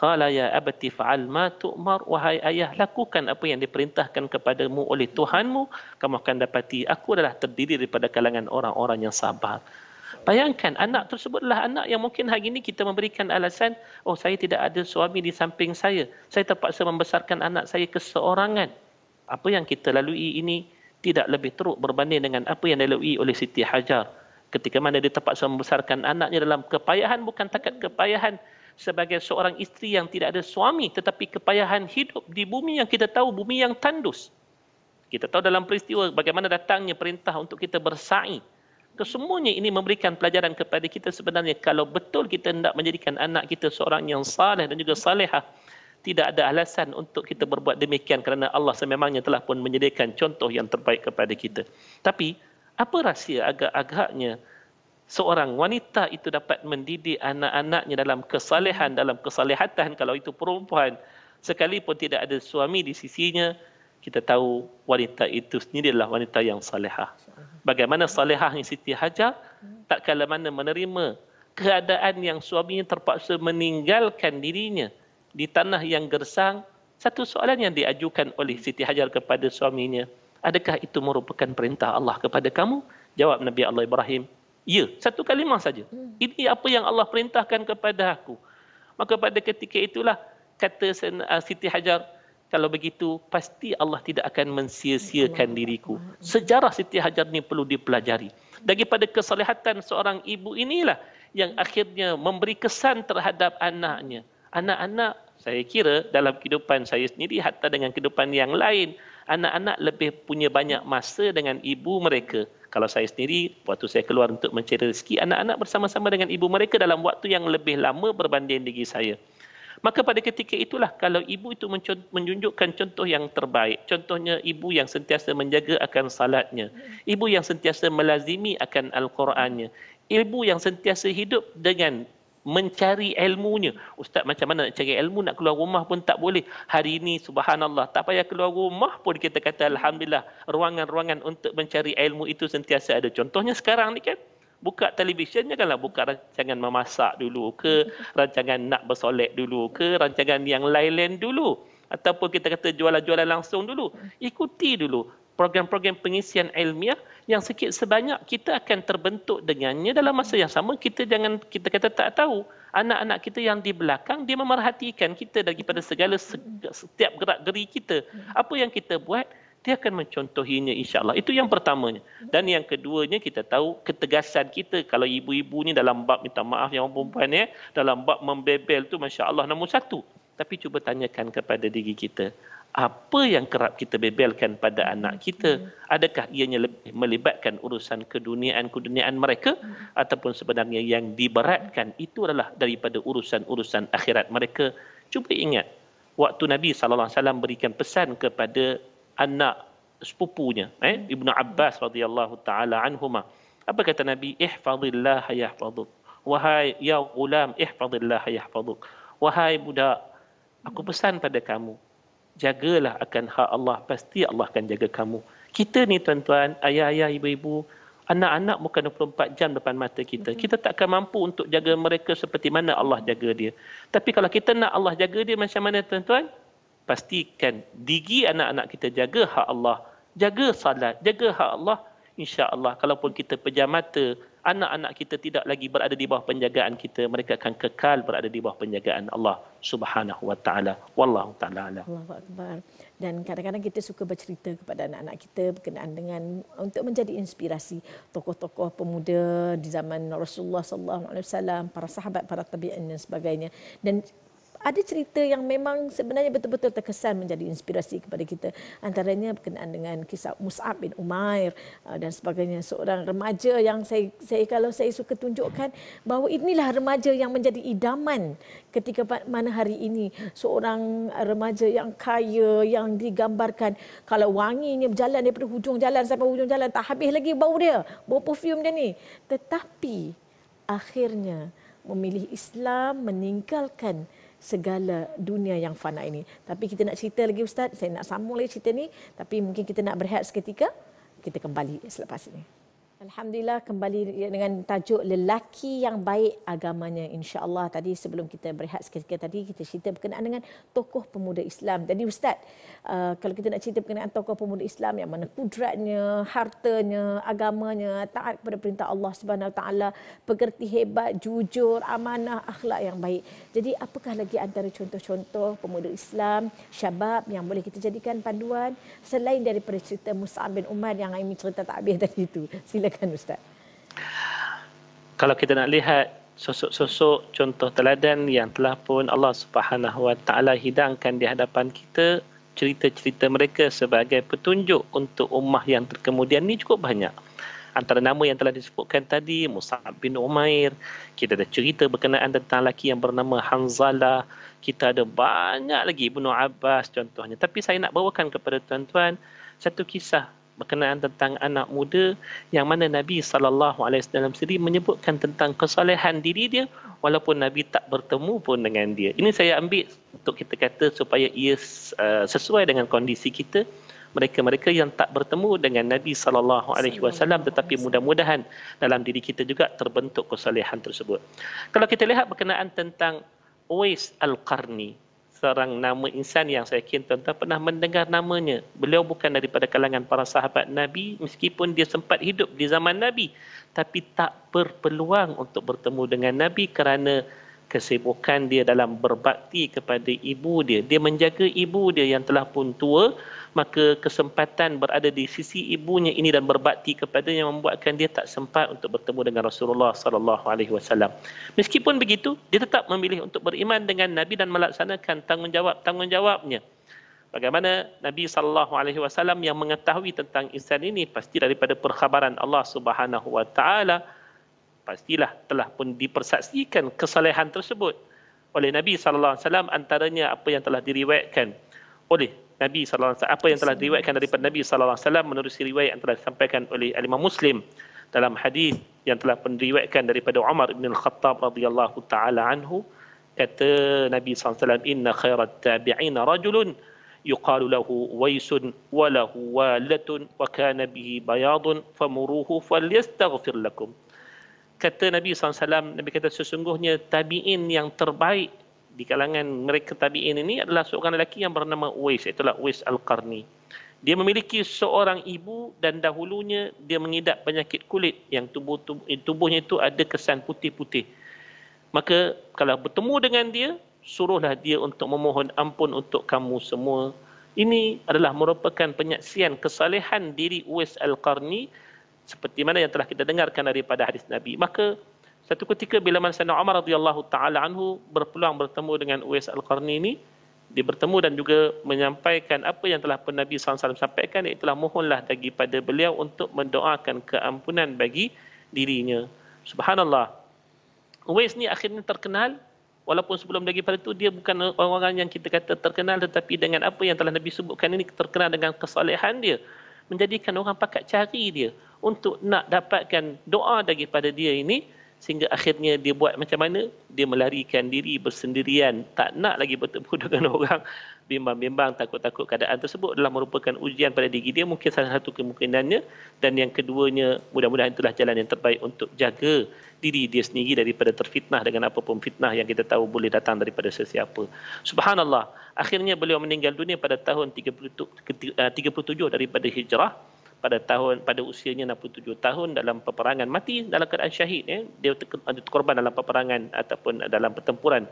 Qala ya abati fa'al ma tu'mar Wahai ayah, lakukan apa yang diperintahkan kepadamu oleh Tuhanmu Kamu akan dapati aku adalah terdiri daripada kalangan orang-orang yang sabar Bayangkan anak tersebutlah anak yang mungkin hari ini kita memberikan alasan Oh saya tidak ada suami di samping saya Saya terpaksa membesarkan anak saya keseorangan Apa yang kita lalui ini tidak lebih teruk berbanding dengan apa yang dilalui oleh Siti Hajar ketika mana dia terpaksa membesarkan anaknya dalam kepayahan bukan takat kepayahan sebagai seorang isteri yang tidak ada suami tetapi kepayahan hidup di bumi yang kita tahu bumi yang tandus. Kita tahu dalam peristiwa bagaimana datangnya perintah untuk kita bersa'i. Kesemuanya ini memberikan pelajaran kepada kita sebenarnya kalau betul kita hendak menjadikan anak kita seorang yang saleh dan juga salehah tidak ada alasan untuk kita berbuat demikian kerana Allah sememangnya telah pun menyediakan contoh yang terbaik kepada kita. Tapi apa rahsia agak-agaknya seorang wanita itu dapat mendidik anak-anaknya dalam kesalehan, dalam kesalehatan kalau itu perempuan. Sekalipun tidak ada suami di sisinya, kita tahu wanita itu sendiri adalah wanita yang salehah. Bagaimana salehahnya Siti Hajar, tak kala mana menerima keadaan yang suaminya terpaksa meninggalkan dirinya di tanah yang gersang, satu soalan yang diajukan oleh Siti Hajar kepada suaminya, adakah itu merupakan perintah Allah kepada kamu? Jawab Nabi Allah Ibrahim, Ya, satu kalimah saja. Hmm. Ini apa yang Allah perintahkan kepada aku. Maka pada ketika itulah kata uh, Siti Hajar, kalau begitu pasti Allah tidak akan mensia-siakan diriku. Hmm. Sejarah Siti Hajar ini perlu dipelajari. Daripada kesalahan seorang ibu inilah yang akhirnya memberi kesan terhadap anaknya. Anak-anak saya kira dalam kehidupan saya sendiri hatta dengan kehidupan yang lain anak-anak lebih punya banyak masa dengan ibu mereka. Kalau saya sendiri, waktu saya keluar untuk mencari rezeki, anak-anak bersama-sama dengan ibu mereka dalam waktu yang lebih lama berbanding diri saya. Maka pada ketika itulah kalau ibu itu menunjukkan contoh yang terbaik. Contohnya ibu yang sentiasa menjaga akan salatnya. Ibu yang sentiasa melazimi akan Al-Qurannya. Ibu yang sentiasa hidup dengan mencari ilmunya. Ustaz macam mana nak cari ilmu, nak keluar rumah pun tak boleh. Hari ini subhanallah, tak payah keluar rumah pun kita kata Alhamdulillah, ruangan-ruangan untuk mencari ilmu itu sentiasa ada. Contohnya sekarang ni kan, buka televisyen je kanlah, buka rancangan memasak dulu ke, rancangan nak bersolek dulu ke, rancangan yang lain-lain dulu. Ataupun kita kata jualan-jualan langsung dulu. Ikuti dulu program-program pengisian ilmiah yang sikit sebanyak kita akan terbentuk dengannya dalam masa yang sama kita jangan kita kata tak tahu anak-anak kita yang di belakang dia memerhatikan kita daripada segala setiap gerak geri kita apa yang kita buat dia akan mencontohinya insyaAllah. Itu yang pertamanya. Dan yang keduanya kita tahu ketegasan kita. Kalau ibu-ibu ni dalam bab minta maaf yang perempuan ya. Dalam bab membebel tu masyaAllah nombor satu. Tapi cuba tanyakan kepada diri kita apa yang kerap kita bebelkan pada hmm, anak hmm. kita adakah ianya lebih melibatkan urusan keduniaan keduniaan mereka hmm, ataupun sebenarnya yang diberatkan itu adalah daripada urusan-urusan akhirat mereka cuba ingat waktu Nabi sallallahu alaihi wasallam berikan pesan kepada anak sepupunya eh Ibnu Abbas radhiyallahu taala anhuma apa kata Nabi ihfazillah yahfazuk wahai ya ulam ihfazillah yahfazuk wahai budak aku pesan pada kamu jagalah akan hak Allah pasti Allah akan jaga kamu kita ni tuan-tuan ayah-ayah ibu-ibu anak-anak bukan 24 jam depan mata kita mm-hmm. kita takkan mampu untuk jaga mereka seperti mana Allah jaga dia tapi kalau kita nak Allah jaga dia macam mana tuan-tuan pastikan digi anak-anak kita jaga hak Allah jaga salat jaga hak Allah insya-Allah kalaupun kita pejam mata anak-anak kita tidak lagi berada di bawah penjagaan kita mereka akan kekal berada di bawah penjagaan Allah Subhanahu wa taala wallahu taala Allahu dan kadang-kadang kita suka bercerita kepada anak-anak kita berkenaan dengan untuk menjadi inspirasi tokoh-tokoh pemuda di zaman Rasulullah sallallahu alaihi wasallam para sahabat para tabi'in dan sebagainya dan ada cerita yang memang sebenarnya betul-betul terkesan menjadi inspirasi kepada kita antaranya berkenaan dengan kisah Mus'ab bin Umair uh, dan sebagainya seorang remaja yang saya, saya kalau saya suka tunjukkan bahawa inilah remaja yang menjadi idaman ketika mana hari ini seorang remaja yang kaya yang digambarkan kalau wanginya berjalan daripada hujung jalan sampai hujung jalan tak habis lagi bau dia bau perfume dia ni tetapi akhirnya memilih Islam meninggalkan segala dunia yang fana ini. Tapi kita nak cerita lagi Ustaz, saya nak sambung lagi cerita ni. Tapi mungkin kita nak berehat seketika, kita kembali selepas ini. Alhamdulillah kembali dengan tajuk lelaki yang baik agamanya insya-Allah tadi sebelum kita berehat seketika tadi kita cerita berkenaan dengan tokoh pemuda Islam. Jadi ustaz, uh, kalau kita nak cerita berkenaan tokoh pemuda Islam yang mana kudratnya, hartanya, agamanya, taat kepada perintah Allah Subhanahu Taala, pekerti hebat, jujur, amanah, akhlak yang baik. Jadi apakah lagi antara contoh-contoh pemuda Islam, syabab yang boleh kita jadikan panduan selain daripada cerita Musa bin Umar yang Aimi cerita tak habis tadi itu. Sila silakan Ustaz. Kalau kita nak lihat sosok-sosok contoh teladan yang telah pun Allah Subhanahu Wa Taala hidangkan di hadapan kita, cerita-cerita mereka sebagai petunjuk untuk ummah yang terkemudian ni cukup banyak. Antara nama yang telah disebutkan tadi, Musab bin Umair. Kita ada cerita berkenaan tentang lelaki yang bernama Hanzala Kita ada banyak lagi, Ibnu Abbas contohnya. Tapi saya nak bawakan kepada tuan-tuan satu kisah berkenaan tentang anak muda yang mana Nabi sallallahu alaihi wasallam sendiri menyebutkan tentang kesolehan diri dia walaupun Nabi tak bertemu pun dengan dia. Ini saya ambil untuk kita kata supaya ia uh, sesuai dengan kondisi kita mereka-mereka yang tak bertemu dengan Nabi sallallahu alaihi wasallam tetapi mudah-mudahan dalam diri kita juga terbentuk kesolehan tersebut. Kalau kita lihat berkenaan tentang Uwais Al-Qarni, seorang nama insan yang saya yakin tuan-tuan pernah mendengar namanya. Beliau bukan daripada kalangan para sahabat Nabi meskipun dia sempat hidup di zaman Nabi tapi tak berpeluang untuk bertemu dengan Nabi kerana kesibukan dia dalam berbakti kepada ibu dia. Dia menjaga ibu dia yang telah pun tua maka kesempatan berada di sisi ibunya ini dan berbakti kepada yang membuatkan dia tak sempat untuk bertemu dengan Rasulullah sallallahu alaihi wasallam. Meskipun begitu, dia tetap memilih untuk beriman dengan Nabi dan melaksanakan tanggungjawab-tanggungjawabnya. Bagaimana Nabi sallallahu alaihi wasallam yang mengetahui tentang insan ini pasti daripada perkhabaran Allah Subhanahu wa taala pastilah telah pun dipersaksikan kesalehan tersebut oleh Nabi sallallahu alaihi wasallam antaranya apa yang telah diriwayatkan oleh Nabi saw apa yang telah diriwayatkan daripada Nabi saw menurut wasallam menerusi riwayat yang telah disampaikan oleh Imam Muslim dalam hadis yang telah diriwayatkan daripada Umar bin Al-Khattab radhiyallahu taala anhu kata Nabi saw inna khairat tabi'in rajulun yuqalu lahu waisun wa walatun wa kana bihi bayadun famuruhu falyastaghfir lakum kata Nabi saw alaihi wasallam Nabi kata sesungguhnya tabi'in yang terbaik di kalangan mereka tabi'in ini adalah seorang lelaki yang bernama Uwais. Itulah Uwais Al-Qarni. Dia memiliki seorang ibu dan dahulunya dia mengidap penyakit kulit yang tubuh, tubuh eh, tubuhnya itu ada kesan putih-putih. Maka kalau bertemu dengan dia, suruhlah dia untuk memohon ampun untuk kamu semua. Ini adalah merupakan penyaksian kesalehan diri Uwais Al-Qarni seperti mana yang telah kita dengarkan daripada hadis Nabi. Maka satu ketika bila Mansana Umar radhiyallahu taala anhu berpeluang bertemu dengan Uwais Al-Qarni ini, dia bertemu dan juga menyampaikan apa yang telah pun Nabi SAW sampaikan iaitu mohonlah bagi pada beliau untuk mendoakan keampunan bagi dirinya. Subhanallah. Uwais ni akhirnya terkenal walaupun sebelum lagi pada itu dia bukan orang-orang yang kita kata terkenal tetapi dengan apa yang telah Nabi sebutkan ini terkenal dengan kesalehan dia menjadikan orang pakat cari dia untuk nak dapatkan doa daripada dia ini sehingga akhirnya dia buat macam mana dia melarikan diri bersendirian tak nak lagi bertemu dengan orang bimbang-bimbang takut-takut keadaan tersebut adalah merupakan ujian pada diri dia mungkin salah satu kemungkinannya dan yang keduanya mudah-mudahan itulah jalan yang terbaik untuk jaga diri dia sendiri daripada terfitnah dengan apa pun fitnah yang kita tahu boleh datang daripada sesiapa subhanallah akhirnya beliau meninggal dunia pada tahun 37 eh, daripada hijrah pada tahun pada usianya 67 tahun dalam peperangan mati dalam keadaan syahid ya dia ada korban dalam peperangan ataupun dalam pertempuran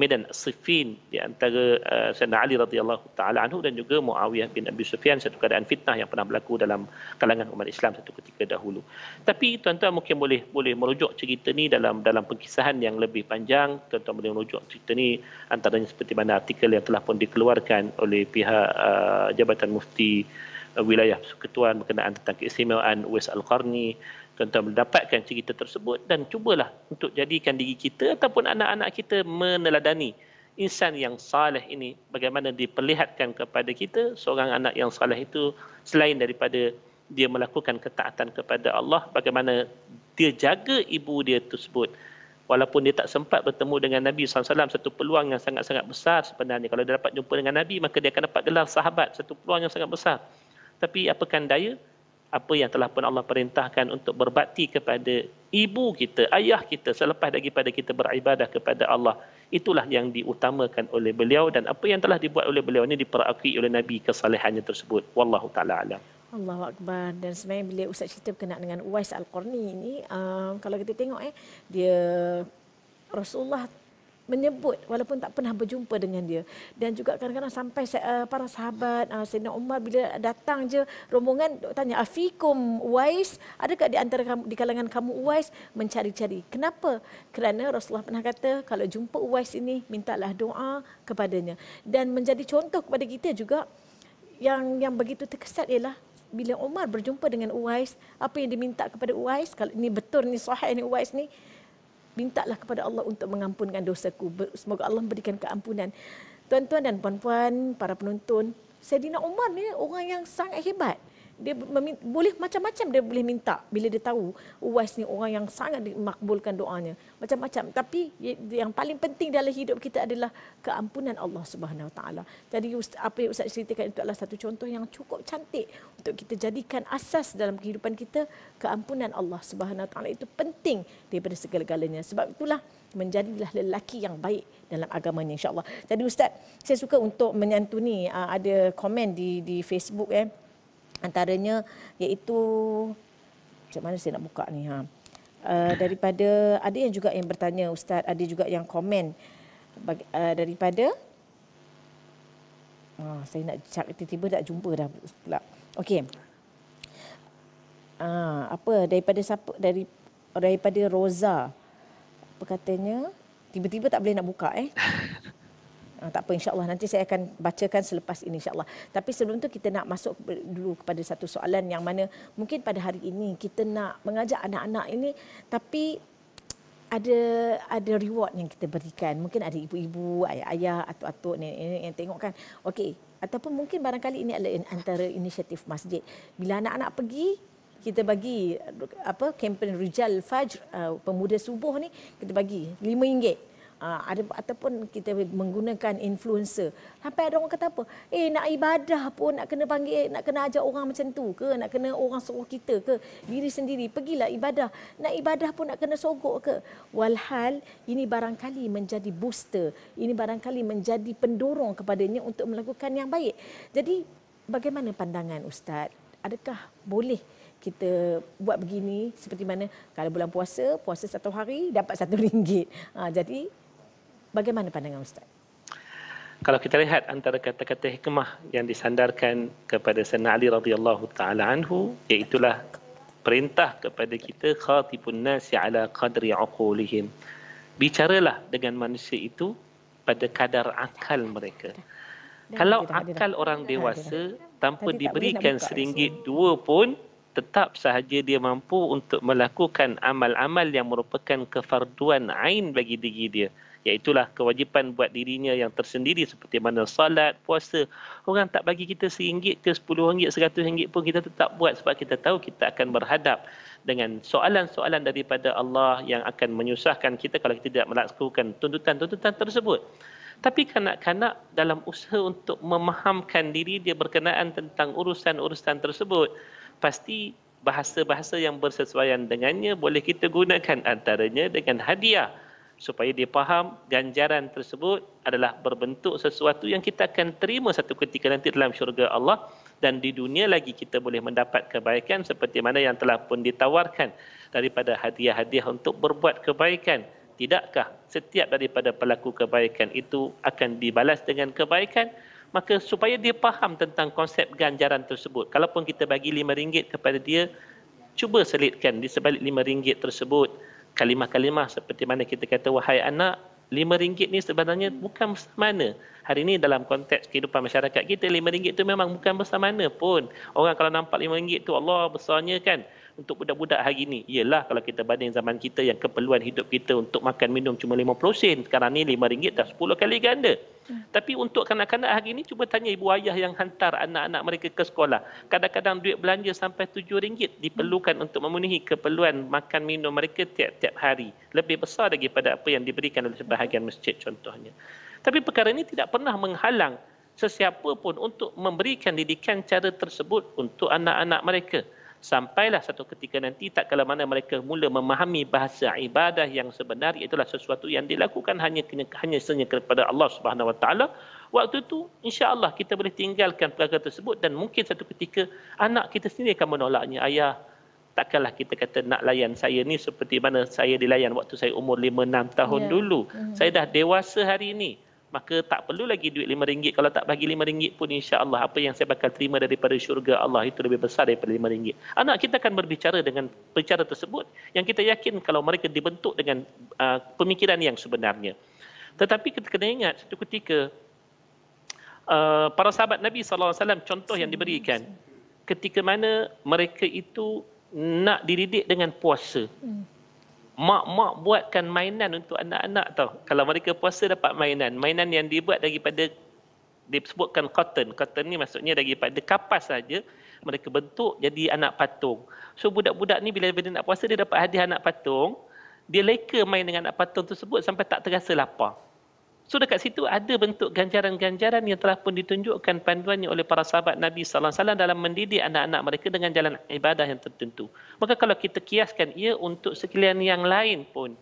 Medan Siffin di antara uh, Sayyidina Ali radhiyallahu taala anhu dan juga Muawiyah bin Abi Sufyan satu keadaan fitnah yang pernah berlaku dalam kalangan umat Islam satu ketika dahulu. Tapi tuan-tuan mungkin boleh boleh merujuk cerita ni dalam dalam pengkisahan yang lebih panjang, tuan-tuan boleh merujuk cerita ni antaranya seperti mana artikel yang telah pun dikeluarkan oleh pihak uh, Jabatan Mufti Eh, wilayah persekutuan berkenaan tentang keistimewaan Uwais Al-Qarni tuan mendapatkan cerita tersebut dan cubalah untuk jadikan diri kita ataupun anak-anak kita meneladani insan yang salih ini bagaimana diperlihatkan kepada kita seorang anak yang salih itu selain daripada dia melakukan ketaatan kepada Allah bagaimana dia jaga ibu dia tersebut walaupun dia tak sempat bertemu dengan Nabi SAW satu peluang yang sangat-sangat besar sebenarnya kalau dia dapat jumpa dengan Nabi maka dia akan dapat gelar sahabat satu peluang yang sangat besar tapi apakan daya apa yang telah pun Allah perintahkan untuk berbakti kepada ibu kita, ayah kita selepas daripada kita beribadah kepada Allah. Itulah yang diutamakan oleh beliau dan apa yang telah dibuat oleh beliau ini diperakui oleh Nabi kesalehannya tersebut. Wallahu ta'ala alam. Allahu Akbar. Dan sebenarnya bila Ustaz cerita berkenaan dengan Uwais Al-Qurni ini, uh, kalau kita tengok eh, dia Rasulullah menyebut walaupun tak pernah berjumpa dengan dia dan juga kadang-kadang sampai eh, para sahabat uh, Sayyidina Umar bila datang je rombongan tanya afikum wais adakah di antara kamu, di kalangan kamu wais mencari-cari kenapa kerana Rasulullah pernah kata kalau jumpa wais ini mintalah doa kepadanya dan menjadi contoh kepada kita juga yang yang begitu terkesat ialah bila Umar berjumpa dengan Uwais apa yang diminta kepada Uwais kalau ini betul ni sahih ini Uwais ni mintalah kepada Allah untuk mengampunkan dosaku. Semoga Allah memberikan keampunan. Tuan-tuan dan puan-puan, para penonton, Saidina Umar ni orang yang sangat hebat dia boleh macam-macam dia boleh minta bila dia tahu Uwais oh, ni orang yang sangat makbulkan doanya macam-macam tapi yang paling penting dalam hidup kita adalah keampunan Allah Subhanahu Wa Taala jadi apa yang ustaz ceritakan itu adalah satu contoh yang cukup cantik untuk kita jadikan asas dalam kehidupan kita keampunan Allah Subhanahu Wa Taala itu penting daripada segala-galanya sebab itulah menjadilah lelaki yang baik dalam agamanya insyaallah jadi ustaz saya suka untuk menyantuni uh, ada komen di di Facebook eh ya antaranya iaitu macam mana saya nak buka ni ha. Uh, daripada ada yang juga yang bertanya ustaz, ada juga yang komen bagi, uh, daripada uh, saya nak cak tiba-tiba tak jumpa dah pula. Okey. Uh, apa daripada siapa dari daripada Rosa apa katanya tiba-tiba tak boleh nak buka eh Ah, tak apa insyaallah nanti saya akan bacakan selepas ini insyaallah. Tapi sebelum tu kita nak masuk dulu kepada satu soalan yang mana mungkin pada hari ini kita nak mengajak anak-anak ini tapi ada ada reward yang kita berikan. Mungkin ada ibu-ibu, ayah-ayah, atuk-atuk, nenek yang tengok kan. Okey, ataupun mungkin barangkali ini adalah antara inisiatif masjid. Bila anak-anak pergi, kita bagi apa kempen Rijal Fajr uh, pemuda subuh ni kita bagi RM5 Ah, ada ataupun kita menggunakan influencer sampai ada orang kata apa eh nak ibadah pun nak kena panggil nak kena ajak orang macam tu ke nak kena orang suruh kita ke diri sendiri pergilah ibadah nak ibadah pun nak kena sogok ke walhal ini barangkali menjadi booster ini barangkali menjadi pendorong kepadanya untuk melakukan yang baik jadi bagaimana pandangan ustaz adakah boleh kita buat begini seperti mana kalau bulan puasa puasa satu hari dapat satu ringgit ha, jadi Bagaimana pandangan Ustaz? Kalau kita lihat antara kata-kata hikmah yang disandarkan kepada Sayyidina Ali radhiyallahu taala anhu iaitu perintah kepada kita khatibun nasi ala qadri uqulihim. Bicaralah dengan manusia itu pada kadar akal mereka. Kalau akal orang dewasa tanpa diberikan seringgit dua pun tetap sahaja dia mampu untuk melakukan amal-amal yang merupakan kefarduan ain bagi diri dia. Iaitulah kewajipan buat dirinya yang tersendiri seperti mana salat, puasa. Orang tak bagi kita seringgit ke sepuluh ringgit, seratus ringgit pun kita tetap buat sebab kita tahu kita akan berhadap dengan soalan-soalan daripada Allah yang akan menyusahkan kita kalau kita tidak melakukan tuntutan-tuntutan tersebut. Tapi kanak-kanak dalam usaha untuk memahamkan diri dia berkenaan tentang urusan-urusan tersebut, pasti bahasa-bahasa yang bersesuaian dengannya boleh kita gunakan antaranya dengan hadiah supaya dia faham ganjaran tersebut adalah berbentuk sesuatu yang kita akan terima satu ketika nanti dalam syurga Allah dan di dunia lagi kita boleh mendapat kebaikan seperti mana yang telah pun ditawarkan daripada hadiah-hadiah untuk berbuat kebaikan. Tidakkah setiap daripada pelaku kebaikan itu akan dibalas dengan kebaikan? Maka supaya dia faham tentang konsep ganjaran tersebut. Kalaupun kita bagi RM5 kepada dia, cuba selitkan di sebalik RM5 tersebut kalimah-kalimah seperti mana kita kata wahai anak lima ringgit ni sebenarnya bukan mana Hari ni dalam konteks kehidupan masyarakat kita, lima ringgit tu memang bukan mana pun. Orang kalau nampak lima ringgit tu Allah besarnya kan, untuk budak-budak hari ini ialah kalau kita banding zaman kita yang keperluan hidup kita untuk makan minum cuma 50 sen sekarang ni RM5 dah 10 kali ganda hmm. tapi untuk kanak-kanak hari ini cuba tanya ibu ayah yang hantar anak-anak mereka ke sekolah. Kadang-kadang duit belanja sampai RM7 diperlukan hmm. untuk memenuhi keperluan makan minum mereka tiap-tiap hari. Lebih besar daripada apa yang diberikan oleh sebahagian masjid contohnya. Tapi perkara ini tidak pernah menghalang sesiapa pun untuk memberikan didikan cara tersebut untuk anak-anak mereka sampailah satu ketika nanti tak kala mana mereka mula memahami bahasa ibadah yang sebenar itulah sesuatu yang dilakukan hanya hanya hanya kepada Allah Subhanahu Wa Taala waktu itu insya-Allah kita boleh tinggalkan perkara tersebut dan mungkin satu ketika anak kita sendiri akan menolaknya ayah takkanlah kita kata nak layan saya ni seperti mana saya dilayan waktu saya umur 5 6 tahun yeah. dulu mm. saya dah dewasa hari ini maka tak perlu lagi duit lima ringgit. Kalau tak bagi lima ringgit pun insya Allah apa yang saya bakal terima daripada syurga Allah itu lebih besar daripada lima ringgit. Anak kita akan berbicara dengan bicara tersebut yang kita yakin kalau mereka dibentuk dengan uh, pemikiran yang sebenarnya. Tetapi kita kena ingat satu ketika uh, para sahabat Nabi SAW contoh yang diberikan hmm. ketika mana mereka itu nak dididik dengan puasa. Hmm mak-mak buatkan mainan untuk anak-anak tau. Kalau mereka puasa dapat mainan. Mainan yang dibuat daripada disebutkan cotton. Cotton ni maksudnya daripada kapas saja mereka bentuk jadi anak patung. So budak-budak ni bila dia nak puasa dia dapat hadiah anak patung, dia leka main dengan anak patung tersebut sampai tak terasa lapar. So dekat situ ada bentuk ganjaran-ganjaran yang telah pun ditunjukkan panduannya oleh para sahabat Nabi sallallahu alaihi wasallam dalam mendidik anak-anak mereka dengan jalan ibadah yang tertentu. Maka kalau kita kiaskan ia untuk sekalian yang lain pun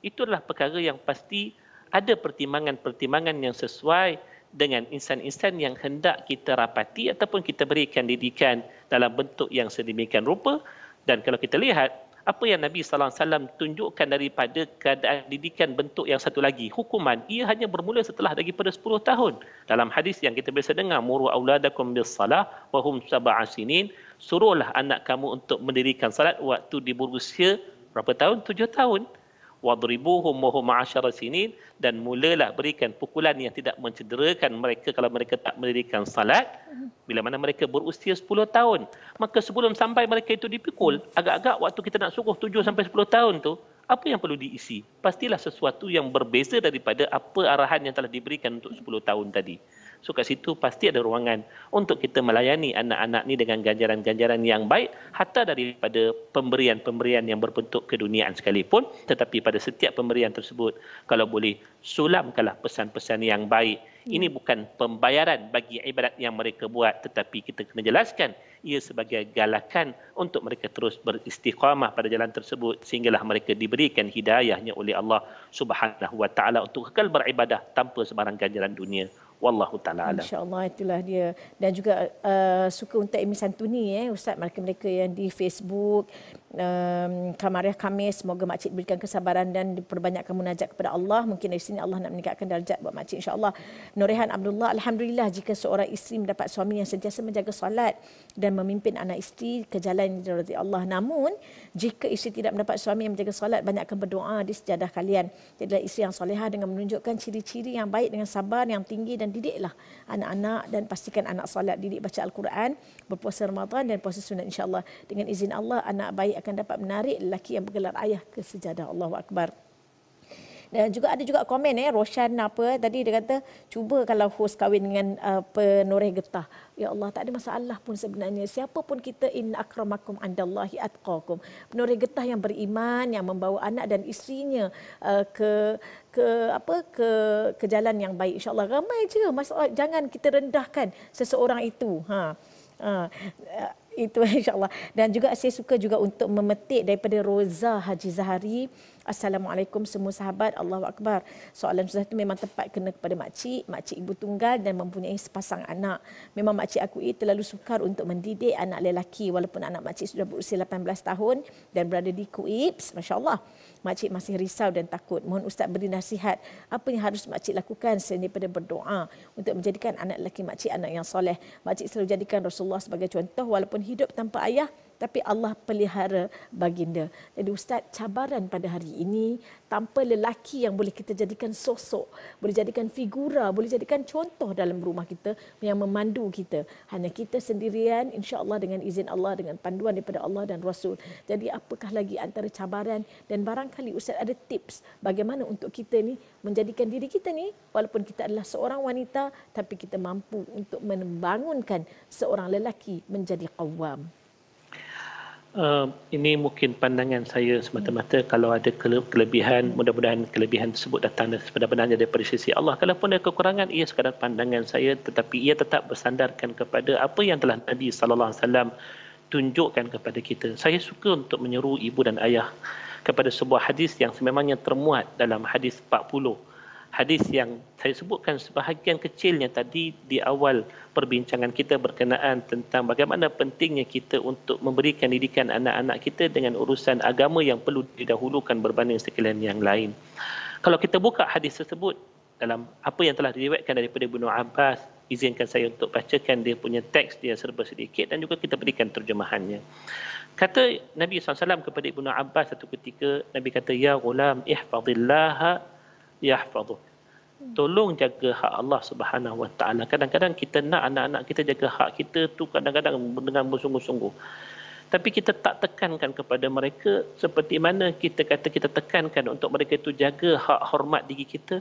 itulah perkara yang pasti ada pertimbangan-pertimbangan yang sesuai dengan insan-insan yang hendak kita rapati ataupun kita berikan didikan dalam bentuk yang sedemikian rupa dan kalau kita lihat apa yang Nabi sallallahu alaihi wasallam tunjukkan daripada keadaan didikan bentuk yang satu lagi hukuman ia hanya bermula setelah daripada 10 tahun dalam hadis yang kita biasa dengar muru auladakum bis salah wa hum sab'asinin suruhlah anak kamu untuk mendirikan salat waktu di berusia berapa tahun 7 tahun wadribuhum wa hum ashara sinin dan mulalah berikan pukulan yang tidak mencederakan mereka kalau mereka tak mendirikan salat bila mana mereka berusia 10 tahun maka sebelum sampai mereka itu dipukul agak-agak waktu kita nak suruh 7 sampai 10 tahun tu apa yang perlu diisi pastilah sesuatu yang berbeza daripada apa arahan yang telah diberikan untuk 10 tahun tadi So kat situ pasti ada ruangan untuk kita melayani anak-anak ni dengan ganjaran-ganjaran yang baik hatta daripada pemberian-pemberian yang berbentuk keduniaan sekalipun tetapi pada setiap pemberian tersebut kalau boleh sulamkanlah pesan-pesan yang baik. Ya. Ini bukan pembayaran bagi ibadat yang mereka buat tetapi kita kena jelaskan ia sebagai galakan untuk mereka terus beristiqamah pada jalan tersebut sehinggalah mereka diberikan hidayahnya oleh Allah Subhanahu wa taala untuk kekal beribadah tanpa sebarang ganjaran dunia wallahu taala alam. Insyaallah itulah dia dan juga uh, suka untuk Amy Santuni eh ustaz mereka-mereka yang di Facebook um, kamariah kami semoga makcik berikan kesabaran dan diperbanyakkan munajat kepada Allah mungkin dari sini Allah nak meningkatkan darjat buat makcik insyaallah Norehan Abdullah alhamdulillah jika seorang isteri mendapat suami yang sentiasa menjaga solat dan memimpin anak isteri ke jalan ridha Allah namun jika isteri tidak mendapat suami yang menjaga solat banyakkan berdoa di sejadah kalian jadilah isteri yang solehah dengan menunjukkan ciri-ciri yang baik dengan sabar yang tinggi dan didiklah anak-anak dan pastikan anak solat didik baca al-Quran berpuasa Ramadan dan puasa sunat insyaallah dengan izin Allah anak baik akan dapat menarik lelaki yang bergelar ayah ke sejadah Allah Akbar. Dan juga ada juga komen eh Roshan apa tadi dia kata cuba kalau host kahwin dengan uh, penoreh getah. Ya Allah tak ada masalah pun sebenarnya. Siapa pun kita in akramakum andallahi atqakum. Penoreh getah yang beriman yang membawa anak dan isterinya uh, ke ke apa ke ke jalan yang baik insyaallah ramai je masalah oh, jangan kita rendahkan seseorang itu. Ha. Uh, itu insyaallah dan juga saya suka juga untuk memetik daripada Roza Haji Zahari Assalamualaikum semua sahabat Allahu Akbar soalan Ustaz itu memang tepat kena kepada makcik makcik ibu tunggal dan mempunyai sepasang anak memang makcik aku ini terlalu sukar untuk mendidik anak lelaki walaupun anak makcik sudah berusia 18 tahun dan berada di Kuibs masyaallah makcik masih risau dan takut. Mohon ustaz beri nasihat apa yang harus makcik lakukan selain daripada berdoa untuk menjadikan anak lelaki makcik anak yang soleh. Makcik selalu jadikan Rasulullah sebagai contoh walaupun hidup tanpa ayah tapi Allah pelihara baginda. Jadi ustaz, cabaran pada hari ini tanpa lelaki yang boleh kita jadikan sosok, boleh jadikan figura, boleh jadikan contoh dalam rumah kita yang memandu kita. Hanya kita sendirian insya-Allah dengan izin Allah dengan panduan daripada Allah dan Rasul. Jadi apakah lagi antara cabaran dan barangkali ustaz ada tips bagaimana untuk kita ni menjadikan diri kita ni walaupun kita adalah seorang wanita tapi kita mampu untuk membangunkan seorang lelaki menjadi qawwam. Ehm, ini mungkin pandangan saya semata-mata kalau ada kelebihan mudah-mudahan kelebihan tersebut datang sebenarnya daripada sisi Allah kalaupun ada kekurangan ia sekadar pandangan saya tetapi ia tetap bersandarkan kepada apa yang telah Nabi sallallahu alaihi wasallam tunjukkan kepada kita saya suka untuk menyeru ibu dan ayah kepada sebuah hadis yang sememangnya termuat dalam hadis 40 hadis yang saya sebutkan sebahagian kecilnya tadi di awal perbincangan kita berkenaan tentang bagaimana pentingnya kita untuk memberikan didikan anak-anak kita dengan urusan agama yang perlu didahulukan berbanding sekalian yang lain. Kalau kita buka hadis tersebut dalam apa yang telah diriwayatkan daripada Ibnu Abbas, izinkan saya untuk bacakan dia punya teks dia serba sedikit dan juga kita berikan terjemahannya. Kata Nabi SAW kepada Ibnu Abbas satu ketika, Nabi kata, Ya gulam, ihfadillaha yahfazuh. Tolong jaga hak Allah Subhanahu Wa Taala. Kadang-kadang kita nak anak-anak kita jaga hak kita tu kadang-kadang dengan bersungguh-sungguh. Tapi kita tak tekankan kepada mereka seperti mana kita kata kita tekankan untuk mereka itu jaga hak hormat diri kita,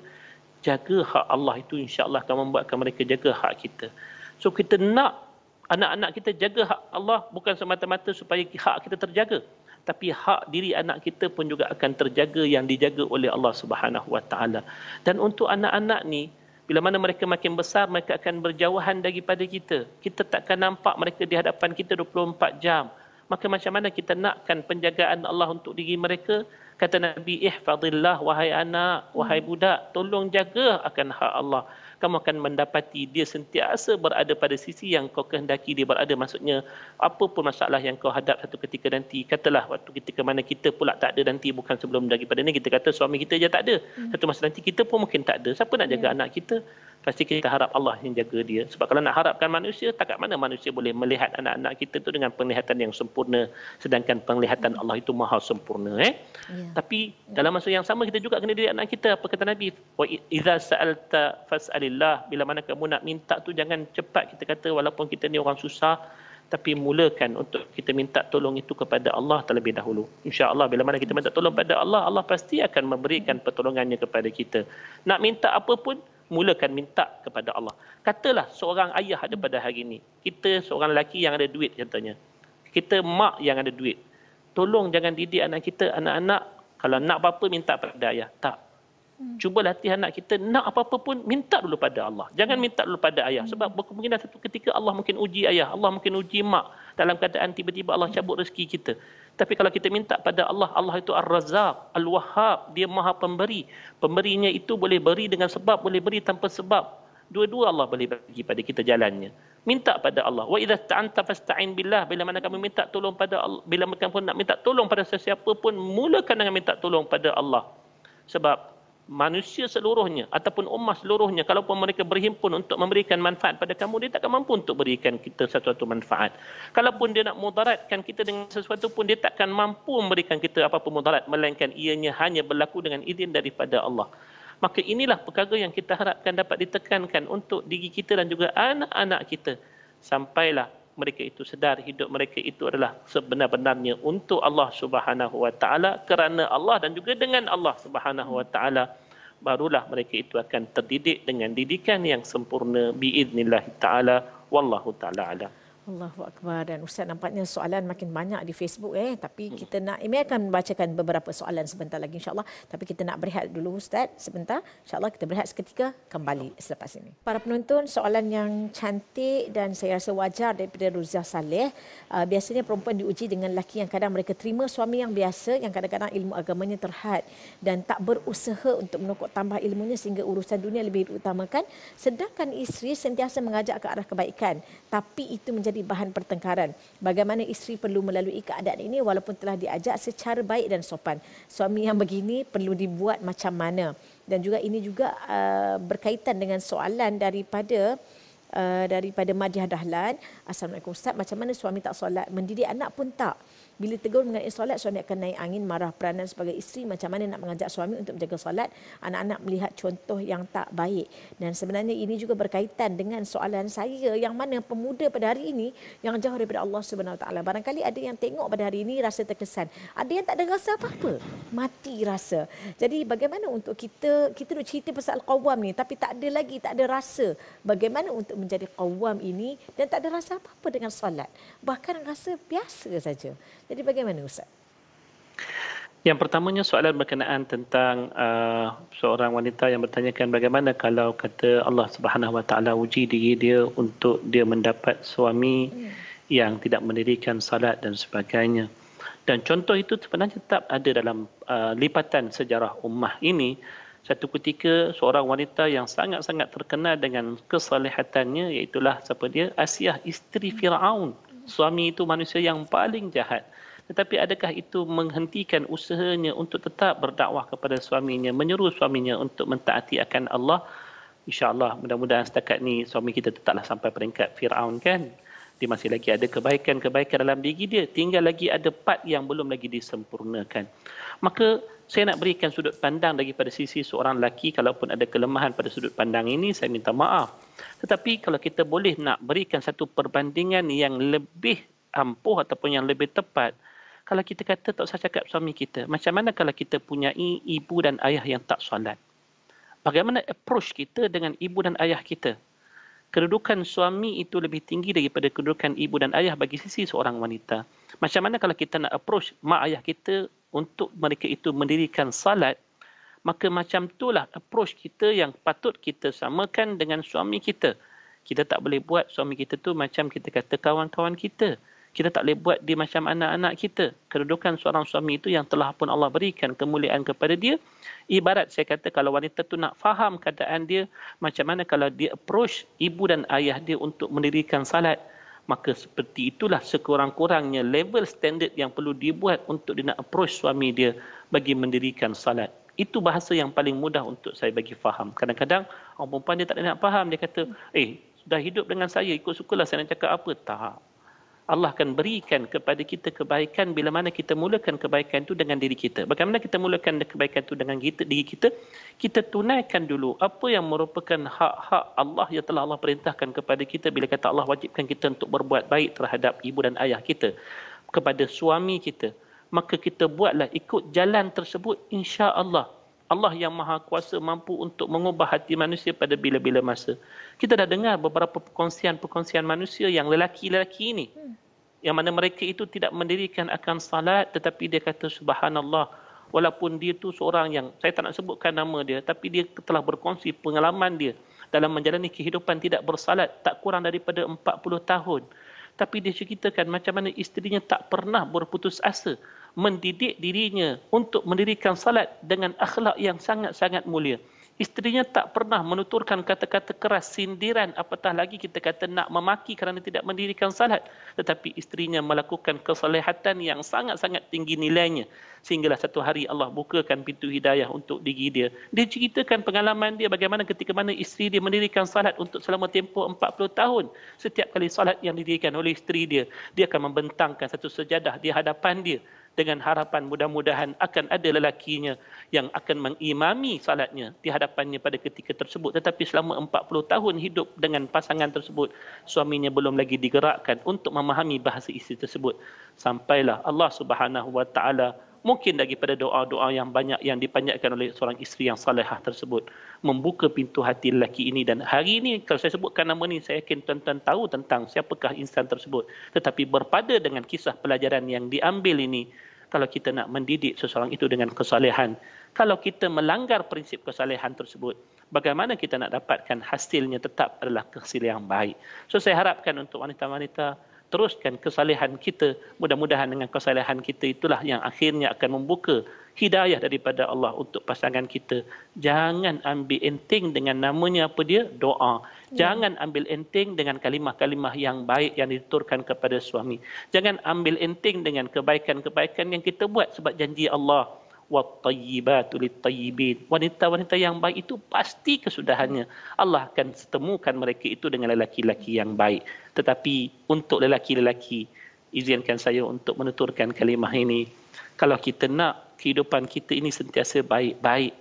jaga hak Allah itu insya-Allah akan membuatkan mereka jaga hak kita. So kita nak anak-anak kita jaga hak Allah bukan semata-mata supaya hak kita terjaga tapi hak diri anak kita pun juga akan terjaga yang dijaga oleh Allah Subhanahu wa taala. Dan untuk anak-anak ni bila mana mereka makin besar mereka akan berjauhan daripada kita. Kita takkan nampak mereka di hadapan kita 24 jam. Maka macam mana kita nakkan penjagaan Allah untuk diri mereka? Kata Nabi, ihfadillah wahai anak, wahai hmm. budak, tolong jaga akan hak Allah kamu akan mendapati dia sentiasa berada pada sisi yang kau kehendaki dia berada maksudnya apa pun masalah yang kau hadap satu ketika nanti katalah waktu ketika mana kita pula tak ada nanti bukan sebelum daripada ni kita kata suami kita je tak ada hmm. satu masa nanti kita pun mungkin tak ada siapa nak jaga yeah. anak kita pasti kita harap Allah yang jaga dia. Sebab kalau nak harapkan manusia, tak kat mana manusia boleh melihat anak-anak kita tu dengan penglihatan yang sempurna. Sedangkan penglihatan Allah itu maha sempurna. Eh? Yeah. Tapi yeah. dalam masa yang sama kita juga kena diri anak kita. Apa kata Nabi? Wa idza sa'alta fas'alillah. Bila mana kamu nak minta tu jangan cepat kita kata walaupun kita ni orang susah. Tapi mulakan untuk kita minta tolong itu kepada Allah terlebih dahulu. Insya Allah bila mana kita minta tolong kepada Allah, Allah pasti akan memberikan pertolongannya kepada kita. Nak minta apa pun, mulakan minta kepada Allah. Katalah seorang ayah ada pada hari ini. Kita seorang lelaki yang ada duit contohnya. Kita mak yang ada duit. Tolong jangan didik anak kita, anak-anak. Kalau nak apa-apa, minta pada ayah. Tak. Hmm. Cuba latihan anak kita nak apa-apa pun minta dulu pada Allah. Jangan hmm. minta dulu pada ayah sebab hmm. kemungkinan satu ketika Allah mungkin uji ayah, Allah mungkin uji mak dalam keadaan tiba-tiba Allah cabut rezeki kita. Tapi kalau kita minta pada Allah, Allah itu Ar-Razzaq, al Wahab, dia Maha Pemberi. Pemberinya itu boleh beri dengan sebab, boleh beri tanpa sebab. Dua-dua Allah boleh bagi pada kita jalannya. Minta pada Allah. Wa idza ta'anta fasta'in billah. Bila mana kamu minta tolong pada Allah, bila mana pun nak minta tolong pada sesiapa pun, mulakan dengan minta tolong pada Allah. Sebab manusia seluruhnya ataupun umat seluruhnya kalaupun mereka berhimpun untuk memberikan manfaat pada kamu dia takkan mampu untuk berikan kita sesuatu manfaat kalaupun dia nak mudaratkan kita dengan sesuatu pun dia takkan mampu memberikan kita apa-apa mudarat melainkan ianya hanya berlaku dengan izin daripada Allah maka inilah perkara yang kita harapkan dapat ditekankan untuk diri kita dan juga anak-anak kita sampailah mereka itu sedar hidup mereka itu adalah sebenar-benarnya untuk Allah Subhanahu wa taala kerana Allah dan juga dengan Allah Subhanahu wa taala barulah mereka itu akan terdidik dengan didikan yang sempurna biiznillah taala wallahu taala alam Allahu Akbar dan Ustaz nampaknya soalan makin banyak di Facebook eh tapi hmm. kita nak ini akan membacakan beberapa soalan sebentar lagi insyaAllah tapi kita nak berehat dulu Ustaz sebentar insyaAllah kita berehat seketika kembali selepas ini. Para penonton soalan yang cantik dan saya rasa wajar daripada Ruzah Saleh uh, biasanya perempuan diuji dengan lelaki yang kadang mereka terima suami yang biasa yang kadang-kadang ilmu agamanya terhad dan tak berusaha untuk menokok tambah ilmunya sehingga urusan dunia lebih diutamakan sedangkan isteri sentiasa mengajak ke arah kebaikan tapi itu menjadi menjadi bahan pertengkaran. Bagaimana isteri perlu melalui keadaan ini walaupun telah diajak secara baik dan sopan. Suami yang begini perlu dibuat macam mana? Dan juga ini juga uh, berkaitan dengan soalan daripada uh, daripada Madiah Dahlan. Assalamualaikum Ustaz, macam mana suami tak solat mendidik anak pun tak? Bila tegur mengenai solat, suami akan naik angin, marah peranan sebagai isteri. Macam mana nak mengajak suami untuk menjaga solat? Anak-anak melihat contoh yang tak baik. Dan sebenarnya ini juga berkaitan dengan soalan saya yang mana pemuda pada hari ini yang jauh daripada Allah SWT. Barangkali ada yang tengok pada hari ini rasa terkesan. Ada yang tak ada rasa apa-apa. Mati rasa. Jadi bagaimana untuk kita, kita nak cerita pasal qawwam ni tapi tak ada lagi, tak ada rasa. Bagaimana untuk menjadi kawam ini dan tak ada rasa apa-apa dengan solat bahkan rasa biasa saja. Jadi bagaimana Ustaz? Yang pertamanya soalan berkenaan tentang uh, seorang wanita yang bertanyakan bagaimana kalau kata Allah Subhanahu Wa Taala uji diri dia untuk dia mendapat suami hmm. yang tidak mendirikan salat dan sebagainya. Dan contoh itu sebenarnya tetap ada dalam uh, lipatan sejarah ummah ini. Satu ketika seorang wanita yang sangat-sangat terkenal dengan kesalehatannya iaitulah siapa dia? Asiyah isteri Firaun. Hmm suami itu manusia yang paling jahat. Tetapi adakah itu menghentikan usahanya untuk tetap berdakwah kepada suaminya, menyeru suaminya untuk mentaati akan Allah? InsyaAllah mudah-mudahan setakat ni suami kita tetaplah sampai peringkat Fir'aun kan? Dia masih lagi ada kebaikan-kebaikan dalam diri dia. Tinggal lagi ada part yang belum lagi disempurnakan. Maka saya nak berikan sudut pandang daripada sisi seorang lelaki kalaupun ada kelemahan pada sudut pandang ini saya minta maaf. Tetapi kalau kita boleh nak berikan satu perbandingan yang lebih ampuh ataupun yang lebih tepat kalau kita kata tak usah cakap suami kita, macam mana kalau kita punya ibu dan ayah yang tak solat? Bagaimana approach kita dengan ibu dan ayah kita? Kedudukan suami itu lebih tinggi daripada kedudukan ibu dan ayah bagi sisi seorang wanita. Macam mana kalau kita nak approach mak ayah kita untuk mereka itu mendirikan salat maka macam itulah approach kita yang patut kita samakan dengan suami kita kita tak boleh buat suami kita tu macam kita kata kawan-kawan kita kita tak boleh buat dia macam anak-anak kita kedudukan seorang suami itu yang telah pun Allah berikan kemuliaan kepada dia ibarat saya kata kalau wanita tu nak faham keadaan dia macam mana kalau dia approach ibu dan ayah dia untuk mendirikan salat maka seperti itulah sekurang-kurangnya level standard yang perlu dibuat untuk dia nak approach suami dia bagi mendirikan salat. Itu bahasa yang paling mudah untuk saya bagi faham. Kadang-kadang orang perempuan dia tak nak faham. Dia kata, eh, sudah hidup dengan saya, ikut sukalah saya nak cakap apa. Tak. Allah akan berikan kepada kita kebaikan bila mana kita mulakan kebaikan itu dengan diri kita. Bagaimana kita mulakan kebaikan itu dengan kita, diri kita? Kita tunaikan dulu apa yang merupakan hak-hak Allah yang telah Allah perintahkan kepada kita bila kata Allah wajibkan kita untuk berbuat baik terhadap ibu dan ayah kita, kepada suami kita. Maka kita buatlah ikut jalan tersebut insya-Allah. Allah yang maha kuasa mampu untuk mengubah hati manusia pada bila-bila masa. Kita dah dengar beberapa perkongsian-perkongsian manusia yang lelaki-lelaki ini. Hmm yang mana mereka itu tidak mendirikan akan salat tetapi dia kata subhanallah walaupun dia itu seorang yang saya tak nak sebutkan nama dia tapi dia telah berkongsi pengalaman dia dalam menjalani kehidupan tidak bersalat tak kurang daripada 40 tahun tapi dia ceritakan macam mana isterinya tak pernah berputus asa mendidik dirinya untuk mendirikan salat dengan akhlak yang sangat-sangat mulia. Isterinya tak pernah menuturkan kata-kata keras sindiran apatah lagi kita kata nak memaki kerana tidak mendirikan salat. Tetapi isterinya melakukan kesalahan yang sangat-sangat tinggi nilainya. Sehinggalah satu hari Allah bukakan pintu hidayah untuk diri dia. Dia ceritakan pengalaman dia bagaimana ketika mana isteri dia mendirikan salat untuk selama tempoh 40 tahun. Setiap kali salat yang didirikan oleh isteri dia, dia akan membentangkan satu sejadah di hadapan dia dengan harapan mudah-mudahan akan ada lelakinya yang akan mengimami salatnya di hadapannya pada ketika tersebut tetapi selama 40 tahun hidup dengan pasangan tersebut suaminya belum lagi digerakkan untuk memahami bahasa isteri tersebut sampailah Allah Subhanahu wa taala mungkin lagi pada doa-doa yang banyak yang dipanjatkan oleh seorang isteri yang salehah tersebut membuka pintu hati lelaki ini dan hari ini kalau saya sebutkan nama ini saya yakin tuan-tuan tahu tentang siapakah insan tersebut tetapi berpada dengan kisah pelajaran yang diambil ini kalau kita nak mendidik seseorang itu dengan kesalehan kalau kita melanggar prinsip kesalehan tersebut bagaimana kita nak dapatkan hasilnya tetap adalah kesil yang baik so saya harapkan untuk wanita-wanita teruskan kesalehan kita mudah-mudahan dengan kesalehan kita itulah yang akhirnya akan membuka hidayah daripada Allah untuk pasangan kita jangan ambil enteng dengan namanya apa dia doa ya. jangan ambil enteng dengan kalimah-kalimah yang baik yang diturunkan kepada suami jangan ambil enteng dengan kebaikan-kebaikan yang kita buat sebab janji Allah wattayyibatu littayyibin. Wanita-wanita yang baik itu pasti kesudahannya. Allah akan setemukan mereka itu dengan lelaki-lelaki yang baik. Tetapi untuk lelaki-lelaki, izinkan saya untuk menuturkan kalimah ini. Kalau kita nak kehidupan kita ini sentiasa baik-baik,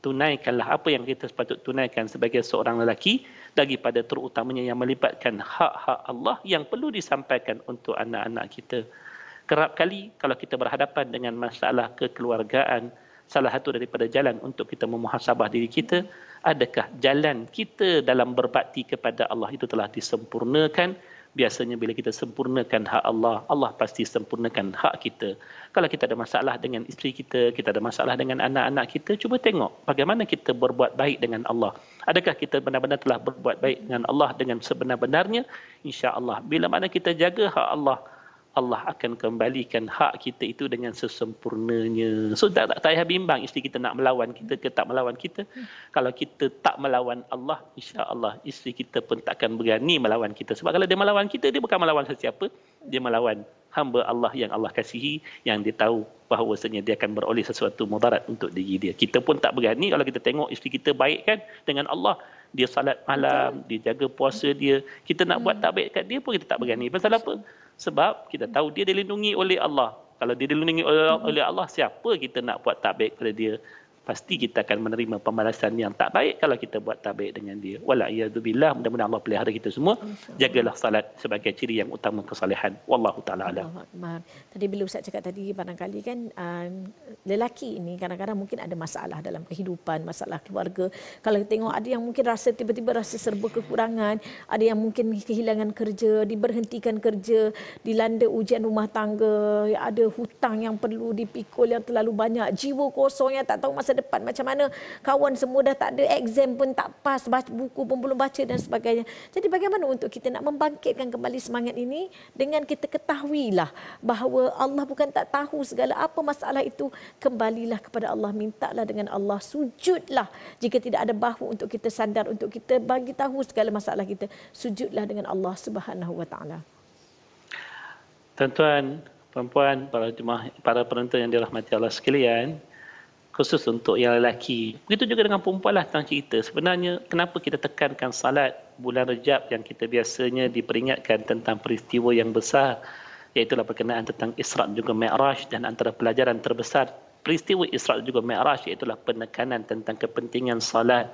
tunaikanlah apa yang kita sepatut tunaikan sebagai seorang lelaki daripada terutamanya yang melibatkan hak-hak Allah yang perlu disampaikan untuk anak-anak kita kerap kali kalau kita berhadapan dengan masalah kekeluargaan salah satu daripada jalan untuk kita memuhasabah diri kita adakah jalan kita dalam berbakti kepada Allah itu telah disempurnakan biasanya bila kita sempurnakan hak Allah Allah pasti sempurnakan hak kita kalau kita ada masalah dengan isteri kita kita ada masalah dengan anak-anak kita cuba tengok bagaimana kita berbuat baik dengan Allah adakah kita benar-benar telah berbuat baik dengan Allah dengan sebenar-benarnya insya-Allah bila mana kita jaga hak Allah Allah akan kembalikan hak kita itu dengan sesempurnanya. So tak tak payah bimbang isteri kita nak melawan kita ke tak melawan kita. Kalau kita tak melawan Allah, insya-Allah isteri kita pun tak akan berani melawan kita. Sebab kalau dia melawan kita, dia bukan melawan sesiapa, dia melawan hamba Allah yang Allah kasihi yang dia tahu bahawasanya dia akan beroleh sesuatu mudarat untuk diri dia. Kita pun tak berani kalau kita tengok isteri kita baik kan dengan Allah dia salat malam, dia jaga puasa dia. Kita nak hmm. buat tak baik kat dia pun kita tak berani. Pasal apa? sebab kita tahu dia dilindungi oleh Allah. Kalau dia dilindungi oleh mm-hmm. Allah, siapa kita nak buat tabik pada dia? pasti kita akan menerima pembalasan yang tak baik kalau kita buat tak baik dengan dia. Walayadzubillah, mudah-mudahan Allah pelihara kita semua. Jagalah salat sebagai ciri yang utama kesalahan. Wallahu ta'ala alam. Tadi bila Ustaz cakap tadi, kali kan um, lelaki ini kadang-kadang mungkin ada masalah dalam kehidupan, masalah keluarga. Kalau kita tengok ada yang mungkin rasa tiba-tiba rasa serba kekurangan, ada yang mungkin kehilangan kerja, diberhentikan kerja, dilanda ujian rumah tangga, ada hutang yang perlu dipikul yang terlalu banyak, jiwa kosong yang tak tahu masa depan macam mana kawan semua dah tak ada exam pun tak pas baca buku pun belum baca dan sebagainya jadi bagaimana untuk kita nak membangkitkan kembali semangat ini dengan kita ketahuilah bahawa Allah bukan tak tahu segala apa masalah itu kembalilah kepada Allah mintalah dengan Allah sujudlah jika tidak ada bahu untuk kita sandar untuk kita bagi tahu segala masalah kita sujudlah dengan Allah Subhanahu wa taala tuan-tuan perempuan para jemaah para penonton yang dirahmati Allah sekalian khusus untuk yang lelaki. Begitu juga dengan perempuan lah tentang cerita. Sebenarnya kenapa kita tekankan salat bulan Rejab yang kita biasanya diperingatkan tentang peristiwa yang besar iaitu berkenaan tentang Isra' juga Mi'raj dan antara pelajaran terbesar peristiwa Isra' juga Mi'raj iaitu penekanan tentang kepentingan salat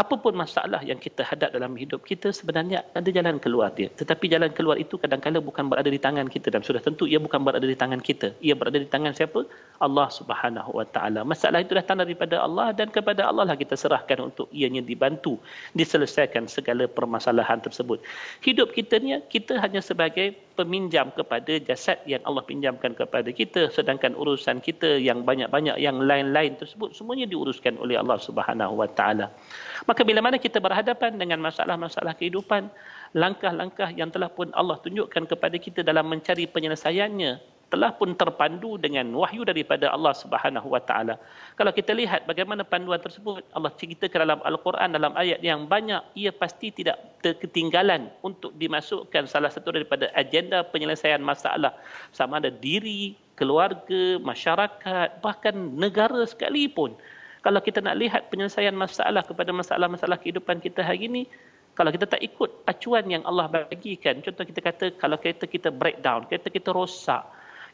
apa pun masalah yang kita hadap dalam hidup kita sebenarnya ada jalan keluar dia tetapi jalan keluar itu kadang-kadang bukan berada di tangan kita dan sudah tentu ia bukan berada di tangan kita ia berada di tangan siapa Allah Subhanahu wa taala masalah itu dah datang daripada Allah dan kepada Allah lah kita serahkan untuk ianya dibantu diselesaikan segala permasalahan tersebut hidup kita ni kita hanya sebagai peminjam kepada jasad yang Allah pinjamkan kepada kita sedangkan urusan kita yang banyak-banyak yang lain-lain tersebut semuanya diuruskan oleh Allah Subhanahu wa taala. Maka bila mana kita berhadapan dengan masalah-masalah kehidupan langkah-langkah yang telah pun Allah tunjukkan kepada kita dalam mencari penyelesaiannya telah pun terpandu dengan wahyu daripada Allah Subhanahu wa Kalau kita lihat bagaimana panduan tersebut Allah cerita ke dalam Al-Quran dalam ayat yang banyak ia pasti tidak ketinggalan untuk dimasukkan salah satu daripada agenda penyelesaian masalah sama ada diri, keluarga, masyarakat bahkan negara sekalipun. Kalau kita nak lihat penyelesaian masalah kepada masalah-masalah kehidupan kita hari ini kalau kita tak ikut acuan yang Allah bagikan contoh kita kata kalau kereta kita breakdown kereta kita rosak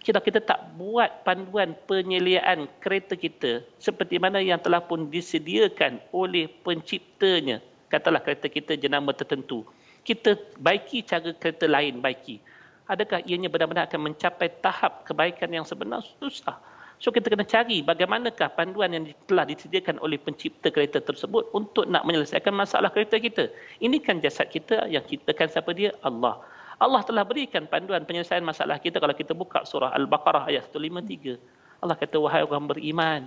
kita kita tak buat panduan penyeliaan kereta kita seperti mana yang telah pun disediakan oleh penciptanya katalah kereta kita jenama tertentu kita baiki cara kereta lain baiki adakah ianya benar-benar akan mencapai tahap kebaikan yang sebenar susah so kita kena cari bagaimanakah panduan yang telah disediakan oleh pencipta kereta tersebut untuk nak menyelesaikan masalah kereta kita ini kan jasad kita yang ciptakan siapa dia Allah Allah telah berikan panduan penyelesaian masalah kita kalau kita buka surah Al-Baqarah ayat 153. Allah kata wahai orang beriman,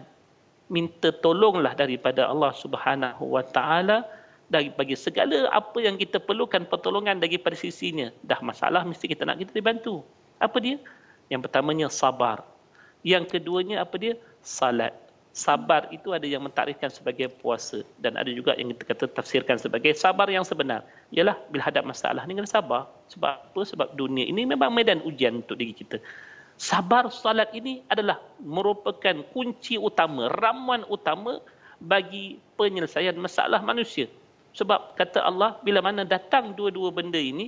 minta tolonglah daripada Allah Subhanahu wa taala dari bagi segala apa yang kita perlukan pertolongan daripada sisinya. Dah masalah mesti kita nak kita dibantu. Apa dia? Yang pertamanya sabar. Yang keduanya apa dia? Salat sabar itu ada yang mentakrifkan sebagai puasa dan ada juga yang kita kata tafsirkan sebagai sabar yang sebenar. Ialah bila hadap masalah ni kena sabar. Sebab apa? Sebab dunia ini memang medan ujian untuk diri kita. Sabar salat ini adalah merupakan kunci utama, ramuan utama bagi penyelesaian masalah manusia. Sebab kata Allah, bila mana datang dua-dua benda ini,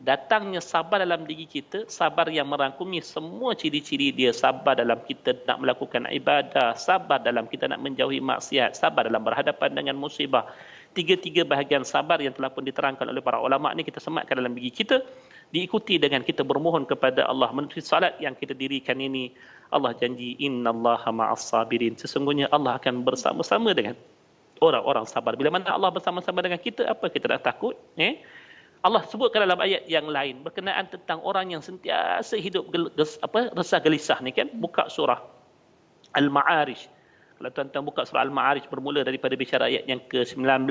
datangnya sabar dalam diri kita, sabar yang merangkumi semua ciri-ciri dia, sabar dalam kita nak melakukan ibadah, sabar dalam kita nak menjauhi maksiat, sabar dalam berhadapan dengan musibah. Tiga-tiga bahagian sabar yang telah pun diterangkan oleh para ulama ni kita sematkan dalam diri kita, diikuti dengan kita bermohon kepada Allah menuntut salat yang kita dirikan ini. Allah janji Allah ma'as sabirin. Sesungguhnya Allah akan bersama-sama dengan orang-orang sabar. Bila mana Allah bersama-sama dengan kita, apa kita dah takut? Eh? Allah sebutkan dalam ayat yang lain berkenaan tentang orang yang sentiasa hidup gel, apa resah gelisah ni kan buka surah Al-Ma'arij. Kalau tuan-tuan buka surah Al-Ma'arij bermula daripada bicara ayat yang ke-19.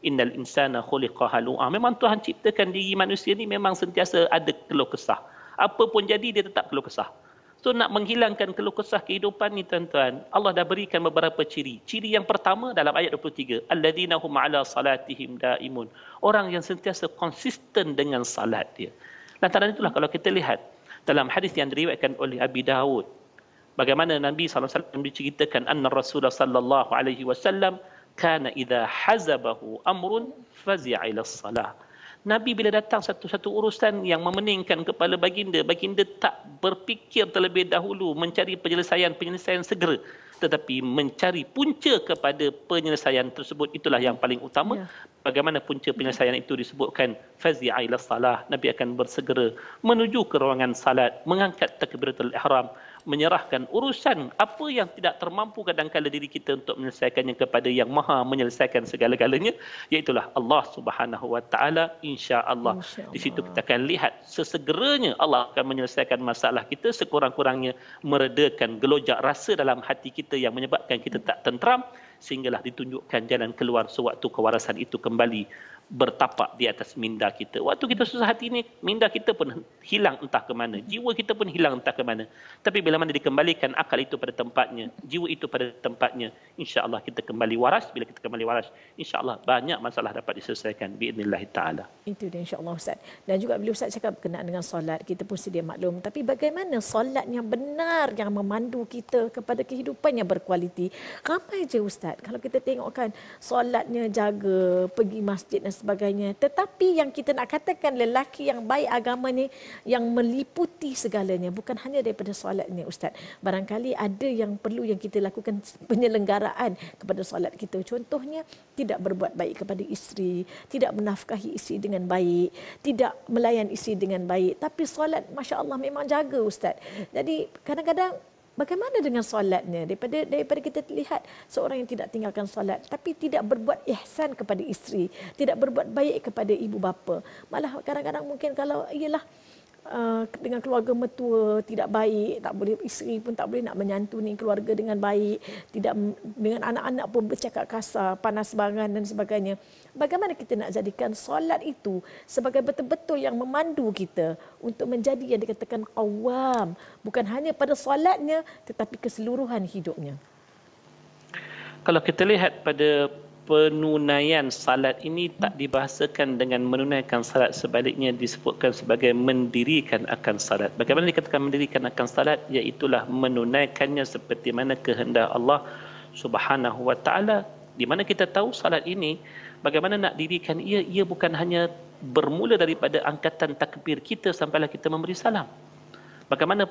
Innal insana khuliqa halu'a. Memang Tuhan ciptakan diri manusia ni memang sentiasa ada keluh kesah. Apa pun jadi dia tetap keluh kesah. So nak menghilangkan keluh kesah kehidupan ni tuan-tuan, Allah dah berikan beberapa ciri. Ciri yang pertama dalam ayat 23, alladzina hum ala salatihim daimun. Orang yang sentiasa konsisten dengan salat dia. Lantaran itulah kalau kita lihat dalam hadis yang diriwayatkan oleh Abi Dawud. Bagaimana Nabi SAW menceritakan anna Rasulullah sallallahu alaihi wasallam kana idza hazabahu amrun fazi'a ila salat. Nabi bila datang satu-satu urusan yang memeningkan kepala baginda, baginda tak berfikir terlebih dahulu mencari penyelesaian-penyelesaian segera. Tetapi mencari punca kepada penyelesaian tersebut itulah yang paling utama. Ya. Bagaimana punca penyelesaian itu disebutkan fazi'ailah salah. Nabi akan bersegera menuju ke ruangan salat, mengangkat takbiratul ihram menyerahkan urusan apa yang tidak termampu kadang-kadang diri kita untuk menyelesaikannya kepada yang maha menyelesaikan segala-galanya iaitulah Allah subhanahu wa ta'ala insyaAllah di situ kita akan lihat sesegeranya Allah akan menyelesaikan masalah kita sekurang-kurangnya meredakan gelojak rasa dalam hati kita yang menyebabkan kita tak tenteram sehinggalah ditunjukkan jalan keluar sewaktu kewarasan itu kembali bertapak di atas minda kita. Waktu kita susah hati ini, minda kita pun hilang entah ke mana. Jiwa kita pun hilang entah ke mana. Tapi bila mana dikembalikan akal itu pada tempatnya, jiwa itu pada tempatnya, insya-Allah kita kembali waras. Bila kita kembali waras, insya-Allah banyak masalah dapat diselesaikan biidnillah taala. Itu dia insya-Allah Ustaz. Dan juga bila Ustaz cakap berkenaan dengan solat, kita pun sedia maklum. Tapi bagaimana solat yang benar yang memandu kita kepada kehidupan yang berkualiti? Ramai je Ustaz. Kalau kita tengokkan solatnya jaga, pergi masjid dan sebagainya. Tetapi yang kita nak katakan lelaki yang baik agama ni yang meliputi segalanya bukan hanya daripada solat ni ustaz. Barangkali ada yang perlu yang kita lakukan penyelenggaraan kepada solat kita. Contohnya tidak berbuat baik kepada isteri, tidak menafkahi isteri dengan baik, tidak melayan isteri dengan baik. Tapi solat masya-Allah memang jaga ustaz. Jadi kadang-kadang bagaimana dengan solatnya daripada daripada kita lihat seorang yang tidak tinggalkan solat tapi tidak berbuat ihsan kepada isteri tidak berbuat baik kepada ibu bapa malah kadang-kadang mungkin kalau ialah Uh, dengan keluarga metua tidak baik tak boleh isteri pun tak boleh nak menyantuni keluarga dengan baik tidak dengan anak-anak pun bercakap kasar panas barang dan sebagainya bagaimana kita nak jadikan solat itu sebagai betul-betul yang memandu kita untuk menjadi yang dikatakan qawam bukan hanya pada solatnya tetapi keseluruhan hidupnya kalau kita lihat pada penunaian salat ini tak dibahasakan dengan menunaikan salat sebaliknya disebutkan sebagai mendirikan akan salat. Bagaimana dikatakan mendirikan akan salat? Iaitulah menunaikannya seperti mana kehendak Allah subhanahu wa ta'ala. Di mana kita tahu salat ini bagaimana nak dirikan ia, ia bukan hanya bermula daripada angkatan takbir kita sampailah kita memberi salam. Bagaimana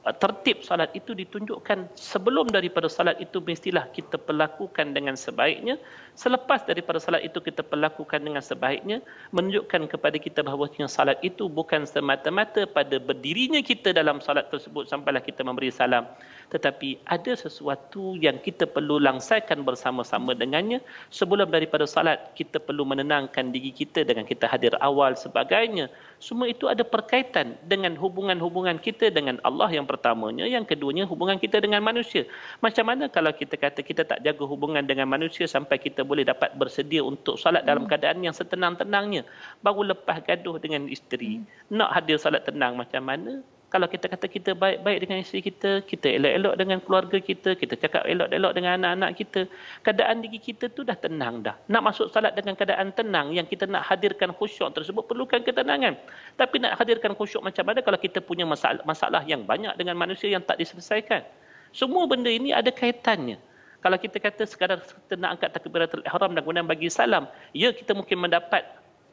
Eh, tertib salat itu ditunjukkan sebelum daripada salat itu mestilah kita pelakukan dengan sebaiknya selepas daripada salat itu kita pelakukan dengan sebaiknya menunjukkan kepada kita bahawa salat itu bukan semata-mata pada berdirinya kita dalam salat tersebut sampailah kita memberi salam tetapi ada sesuatu yang kita perlu langsaikan bersama-sama dengannya sebelum daripada salat kita perlu menenangkan diri kita dengan kita hadir awal sebagainya semua itu ada perkaitan dengan hubungan-hubungan kita dengan Allah yang pertamanya yang keduanya hubungan kita dengan manusia macam mana kalau kita kata kita tak jaga hubungan dengan manusia sampai kita boleh dapat bersedia untuk salat dalam hmm. keadaan yang setenang-tenangnya baru lepas gaduh dengan isteri hmm. nak hadir salat tenang macam mana kalau kita kata kita baik-baik dengan isteri kita, kita elok-elok dengan keluarga kita, kita cakap elok-elok dengan anak-anak kita, keadaan diri kita tu dah tenang dah. Nak masuk salat dengan keadaan tenang yang kita nak hadirkan khusyuk tersebut perlukan ketenangan. Tapi nak hadirkan khusyuk macam mana kalau kita punya masalah, masalah yang banyak dengan manusia yang tak diselesaikan. Semua benda ini ada kaitannya. Kalau kita kata sekadar kita nak angkat takbiratul ihram dan kemudian bagi salam, ya kita mungkin mendapat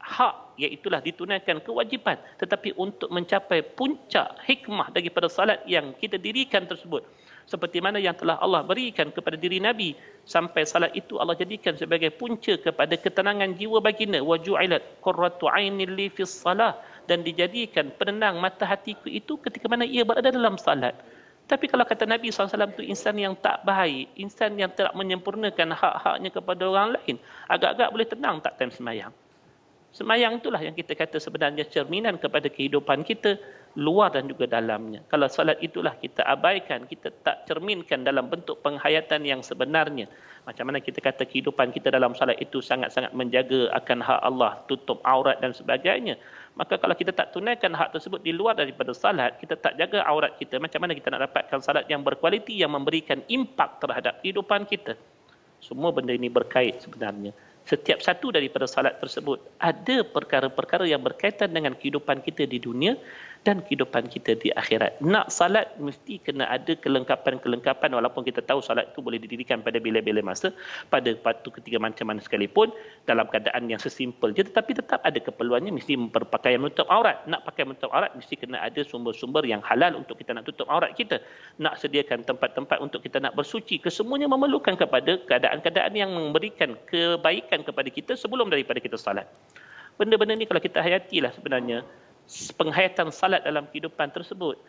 hak iaitulah ditunaikan kewajipan tetapi untuk mencapai puncak hikmah daripada salat yang kita dirikan tersebut seperti mana yang telah Allah berikan kepada diri Nabi sampai salat itu Allah jadikan sebagai punca kepada ketenangan jiwa baginda wa ju'ilat qurratu aini li fi salah dan dijadikan penenang mata hatiku itu ketika mana ia berada dalam salat tapi kalau kata Nabi SAW itu insan yang tak baik, insan yang tidak menyempurnakan hak-haknya kepada orang lain, agak-agak boleh tenang tak time semayang. Semayang itulah yang kita kata sebenarnya cerminan kepada kehidupan kita luar dan juga dalamnya. Kalau salat itulah kita abaikan, kita tak cerminkan dalam bentuk penghayatan yang sebenarnya. Macam mana kita kata kehidupan kita dalam salat itu sangat-sangat menjaga akan hak Allah, tutup aurat dan sebagainya. Maka kalau kita tak tunaikan hak tersebut di luar daripada salat, kita tak jaga aurat kita, macam mana kita nak dapatkan salat yang berkualiti yang memberikan impak terhadap kehidupan kita. Semua benda ini berkait sebenarnya setiap satu daripada salat tersebut ada perkara-perkara yang berkaitan dengan kehidupan kita di dunia dan kehidupan kita di akhirat. Nak salat mesti kena ada kelengkapan-kelengkapan walaupun kita tahu salat itu boleh didirikan pada bila-bila masa, pada waktu ketika macam mana sekalipun dalam keadaan yang sesimpel je tetapi tetap ada keperluannya mesti berpakaian menutup aurat. Nak pakai menutup aurat mesti kena ada sumber-sumber yang halal untuk kita nak tutup aurat kita. Nak sediakan tempat-tempat untuk kita nak bersuci. Kesemuanya memerlukan kepada keadaan-keadaan yang memberikan kebaikan kepada kita sebelum daripada kita salat. Benda-benda ni kalau kita hayatilah sebenarnya penghayatan salat dalam kehidupan tersebut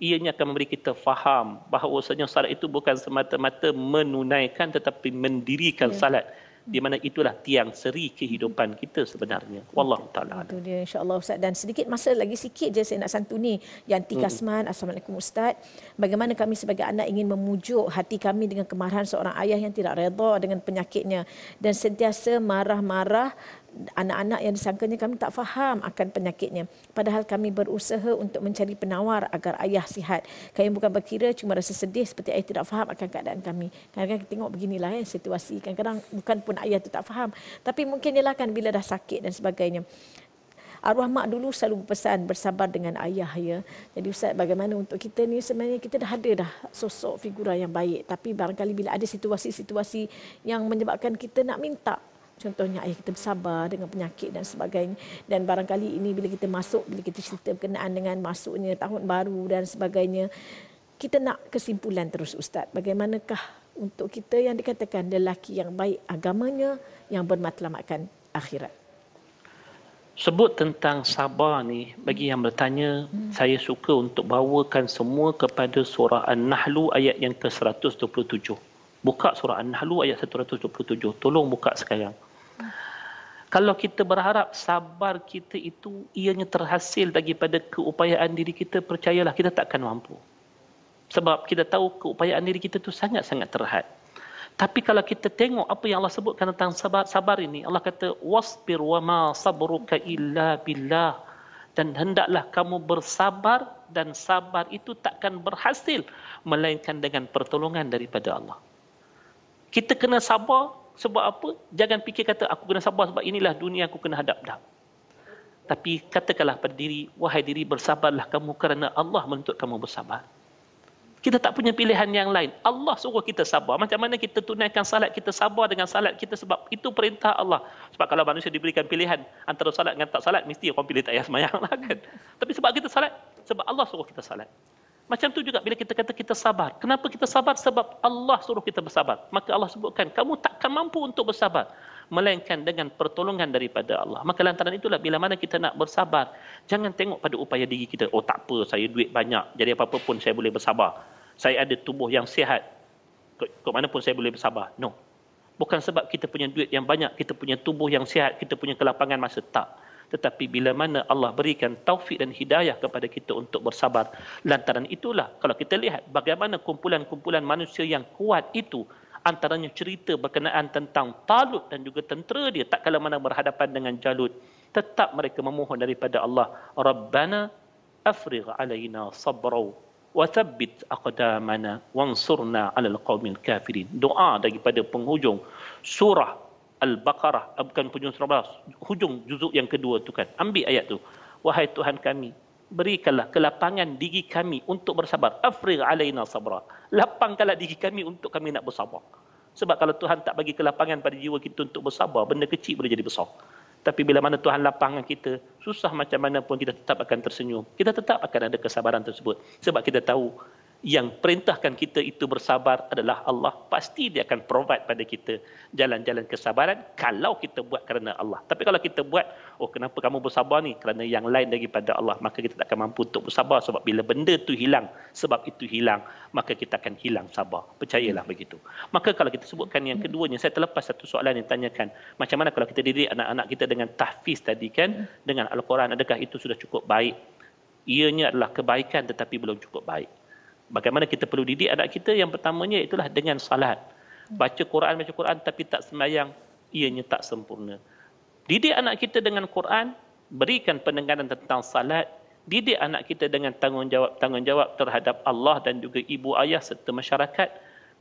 ianya akan memberi kita faham bahawasanya salat itu bukan semata-mata menunaikan tetapi mendirikan ya. salat di mana itulah tiang seri kehidupan kita sebenarnya. Wallahu taala. Itu dia insya-Allah Ustaz dan sedikit masa lagi sikit je saya nak santuni Yanti hmm. Kasman. Assalamualaikum Ustaz. Bagaimana kami sebagai anak ingin memujuk hati kami dengan kemarahan seorang ayah yang tidak redha dengan penyakitnya dan sentiasa marah-marah anak-anak yang disangkanya kami tak faham akan penyakitnya. Padahal kami berusaha untuk mencari penawar agar ayah sihat. Kami bukan berkira cuma rasa sedih seperti ayah tidak faham akan keadaan kami. Kadang-kadang kita tengok beginilah eh, situasi. Kadang-kadang bukan pun ayah itu tak faham. Tapi mungkin ialah kan bila dah sakit dan sebagainya. Arwah mak dulu selalu berpesan bersabar dengan ayah ya. Jadi Ustaz bagaimana untuk kita ni sebenarnya kita dah ada dah sosok figura yang baik. Tapi barangkali bila ada situasi-situasi yang menyebabkan kita nak minta Contohnya ayah kita bersabar dengan penyakit dan sebagainya. Dan barangkali ini bila kita masuk, bila kita cerita berkenaan dengan masuknya tahun baru dan sebagainya. Kita nak kesimpulan terus Ustaz. Bagaimanakah untuk kita yang dikatakan lelaki yang baik agamanya yang bermatlamatkan akhirat? Sebut tentang sabar ni bagi yang bertanya hmm. saya suka untuk bawakan semua kepada surah an nahl ayat yang ke-127. Buka surah An-Nahlu ayat 127. Tolong buka sekarang. Kalau kita berharap sabar kita itu ianya terhasil daripada keupayaan diri kita, percayalah kita takkan mampu. Sebab kita tahu keupayaan diri kita itu sangat-sangat terhad. Tapi kalau kita tengok apa yang Allah sebutkan tentang sabar, sabar ini, Allah kata, Wasbir wa ma sabruka illa billah. Dan hendaklah kamu bersabar dan sabar itu takkan berhasil melainkan dengan pertolongan daripada Allah. Kita kena sabar sebab apa? Jangan fikir kata aku kena sabar sebab inilah dunia aku kena hadap dah. Tapi katakanlah pada diri, wahai diri bersabarlah kamu kerana Allah menuntut kamu bersabar. Kita tak punya pilihan yang lain. Allah suruh kita sabar. Macam mana kita tunaikan salat, kita sabar dengan salat kita sebab itu perintah Allah. Sebab kalau manusia diberikan pilihan antara salat dengan tak salat, mesti orang pilih tak payah semayang lah kan. Tapi sebab kita salat, sebab Allah suruh kita salat. Macam tu juga bila kita kata kita sabar. Kenapa kita sabar? Sebab Allah suruh kita bersabar. Maka Allah sebutkan, kamu takkan mampu untuk bersabar. Melainkan dengan pertolongan daripada Allah. Maka lantaran itulah, bila mana kita nak bersabar, jangan tengok pada upaya diri kita. Oh tak apa, saya duit banyak. Jadi apa-apa pun saya boleh bersabar. Saya ada tubuh yang sihat. Kok mana pun saya boleh bersabar. No. Bukan sebab kita punya duit yang banyak, kita punya tubuh yang sihat, kita punya kelapangan masa. Tak tetapi bila mana Allah berikan taufik dan hidayah kepada kita untuk bersabar lantaran itulah kalau kita lihat bagaimana kumpulan-kumpulan manusia yang kuat itu antaranya cerita berkenaan tentang Talut dan juga tentera dia tak kala mana berhadapan dengan Jalut tetap mereka memohon daripada Allah Rabbana afrigh alaina sabra wa thabbit aqdamana wansurna alal qaumil kafirin doa daripada penghujung surah Al-Baqarah ah, bukan penjuru surah hujung juzuk yang kedua tu kan ambil ayat tu wahai Tuhan kami berikanlah kelapangan diri kami untuk bersabar afrigh alaina sabra lapangkanlah diri kami untuk kami nak bersabar sebab kalau Tuhan tak bagi kelapangan pada jiwa kita untuk bersabar benda kecil boleh jadi besar tapi bila mana Tuhan lapangkan kita susah macam mana pun kita tetap akan tersenyum kita tetap akan ada kesabaran tersebut sebab kita tahu yang perintahkan kita itu bersabar adalah Allah pasti dia akan provide pada kita jalan-jalan kesabaran kalau kita buat kerana Allah. Tapi kalau kita buat, oh kenapa kamu bersabar ni? Kerana yang lain daripada Allah, maka kita tak akan mampu untuk bersabar sebab bila benda tu hilang, sebab itu hilang, maka kita akan hilang sabar. Percayalah begitu. Maka kalau kita sebutkan yang keduanya, saya terlepas satu soalan yang tanyakan, macam mana kalau kita didik anak-anak kita dengan tahfiz tadi kan, dengan Al-Quran, adakah itu sudah cukup baik? Ianya adalah kebaikan tetapi belum cukup baik bagaimana kita perlu didik anak kita yang pertamanya itulah dengan salat baca Quran baca Quran tapi tak semayang ianya tak sempurna didik anak kita dengan Quran berikan pendengaran tentang salat didik anak kita dengan tanggungjawab tanggungjawab terhadap Allah dan juga ibu ayah serta masyarakat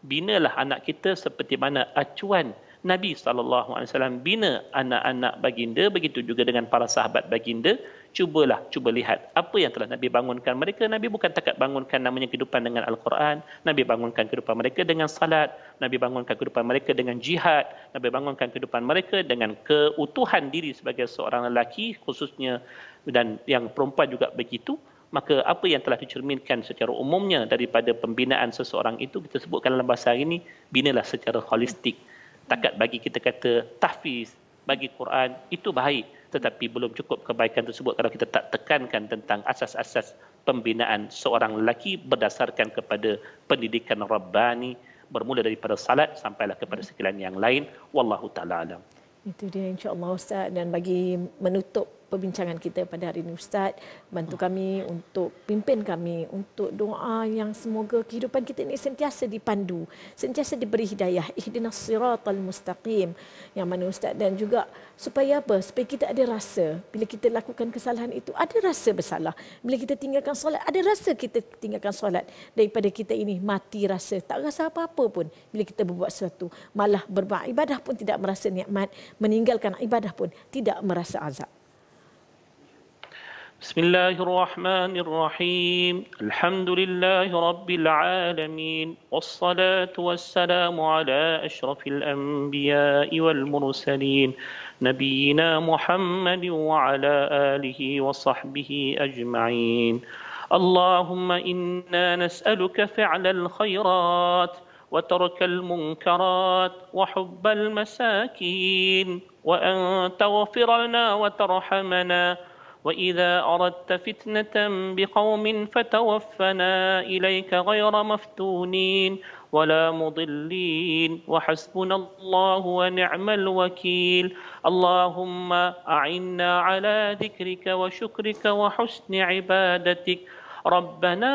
binalah anak kita seperti mana acuan Nabi saw bina anak-anak baginda begitu juga dengan para sahabat baginda cubalah cuba lihat apa yang telah Nabi bangunkan mereka Nabi bukan takat bangunkan namanya kehidupan dengan Al-Quran Nabi bangunkan kehidupan mereka dengan salat Nabi bangunkan kehidupan mereka dengan jihad Nabi bangunkan kehidupan mereka dengan keutuhan diri sebagai seorang lelaki khususnya dan yang perempuan juga begitu maka apa yang telah dicerminkan secara umumnya daripada pembinaan seseorang itu kita sebutkan dalam bahasa hari ini binalah secara holistik takat bagi kita kata tahfiz bagi Quran itu baik tetapi belum cukup kebaikan tersebut kalau kita tak tekankan tentang asas-asas pembinaan seorang lelaki berdasarkan kepada pendidikan Rabbani bermula daripada salat sampailah kepada sekalian yang lain. Wallahu ta'ala alam. Itu dia insyaAllah Ustaz dan bagi menutup perbincangan kita pada hari ini Ustaz. Bantu kami untuk pimpin kami untuk doa yang semoga kehidupan kita ini sentiasa dipandu, sentiasa diberi hidayah. Ihdinas siratal mustaqim. Yang mana Ustaz dan juga supaya apa? Supaya kita ada rasa bila kita lakukan kesalahan itu ada rasa bersalah. Bila kita tinggalkan solat ada rasa kita tinggalkan solat daripada kita ini mati rasa tak rasa apa-apa pun bila kita berbuat sesuatu malah beribadah pun tidak merasa nikmat meninggalkan ibadah pun tidak merasa azab. بسم الله الرحمن الرحيم الحمد لله رب العالمين والصلاة والسلام على أشرف الأنبياء والمرسلين نبينا محمد وعلى آله وصحبه أجمعين اللهم إنا نسألك فعل الخيرات وترك المنكرات وحب المساكين وأن تغفر لنا وترحمنا وإذا أردت فتنة بقوم فتوفنا إليك غير مفتونين ولا مضلين وحسبنا الله ونعم الوكيل اللهم أعنا على ذكرك وشكرك وحسن عبادتك ربنا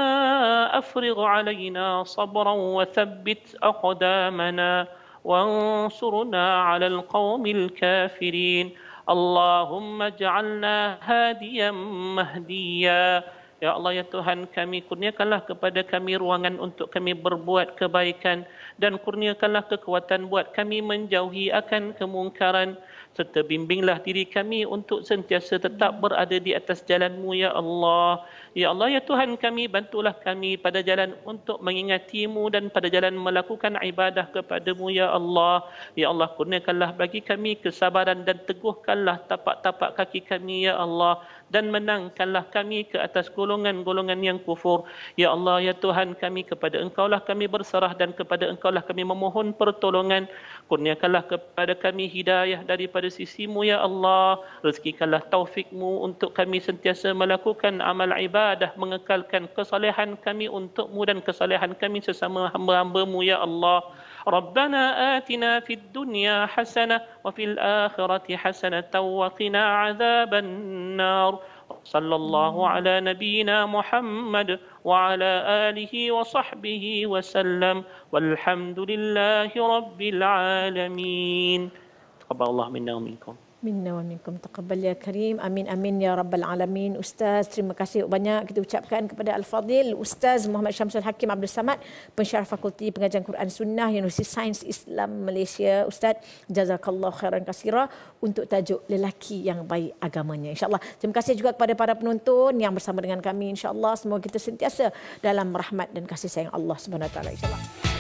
أفرغ علينا صبرا وثبت أقدامنا وانصرنا على القوم الكافرين Allahumma اجعلنا هاديا مهديا Ya Allah, Ya Tuhan kami, kurniakanlah kepada kami ruangan untuk kami berbuat kebaikan dan kurniakanlah kekuatan buat kami menjauhi akan kemungkaran serta bimbinglah diri kami untuk sentiasa tetap berada di atas jalanmu, Ya Allah. Ya Allah, Ya Tuhan kami, bantulah kami pada jalan untuk mengingatimu dan pada jalan melakukan ibadah kepadamu, Ya Allah. Ya Allah, kurniakanlah bagi kami kesabaran dan teguhkanlah tapak-tapak kaki kami, Ya Allah dan menangkanlah kami ke atas golongan-golongan yang kufur. Ya Allah, ya Tuhan kami, kepada Engkau lah kami berserah dan kepada Engkau lah kami memohon pertolongan. Kurniakanlah kepada kami hidayah daripada sisimu, ya Allah. Rezekikanlah taufikmu untuk kami sentiasa melakukan amal ibadah, mengekalkan kesalehan kami untukmu dan kesalehan kami sesama hamba-hambamu, ya Allah ربنا آتنا في الدنيا حسنة وفي الآخرة حسنة وقنا عذاب النار صلى الله على نبينا محمد وعلى آله وصحبه وسلم والحمد لله رب العالمين تقبل الله منا ومنكم Minna wa minkum taqabbal ya karim. Amin amin ya rabbal alamin. Ustaz, terima kasih banyak kita ucapkan kepada Al-Fadil Ustaz Muhammad Syamsul Hakim Abdul Samad, pensyarah Fakulti Pengajian Quran Sunnah Universiti Sains Islam Malaysia. Ustaz, jazakallahu khairan kasira untuk tajuk lelaki yang baik agamanya. Insyaallah. Terima kasih juga kepada para penonton yang bersama dengan kami. Insyaallah semoga kita sentiasa dalam rahmat dan kasih sayang Allah Subhanahu wa taala. Insyaallah.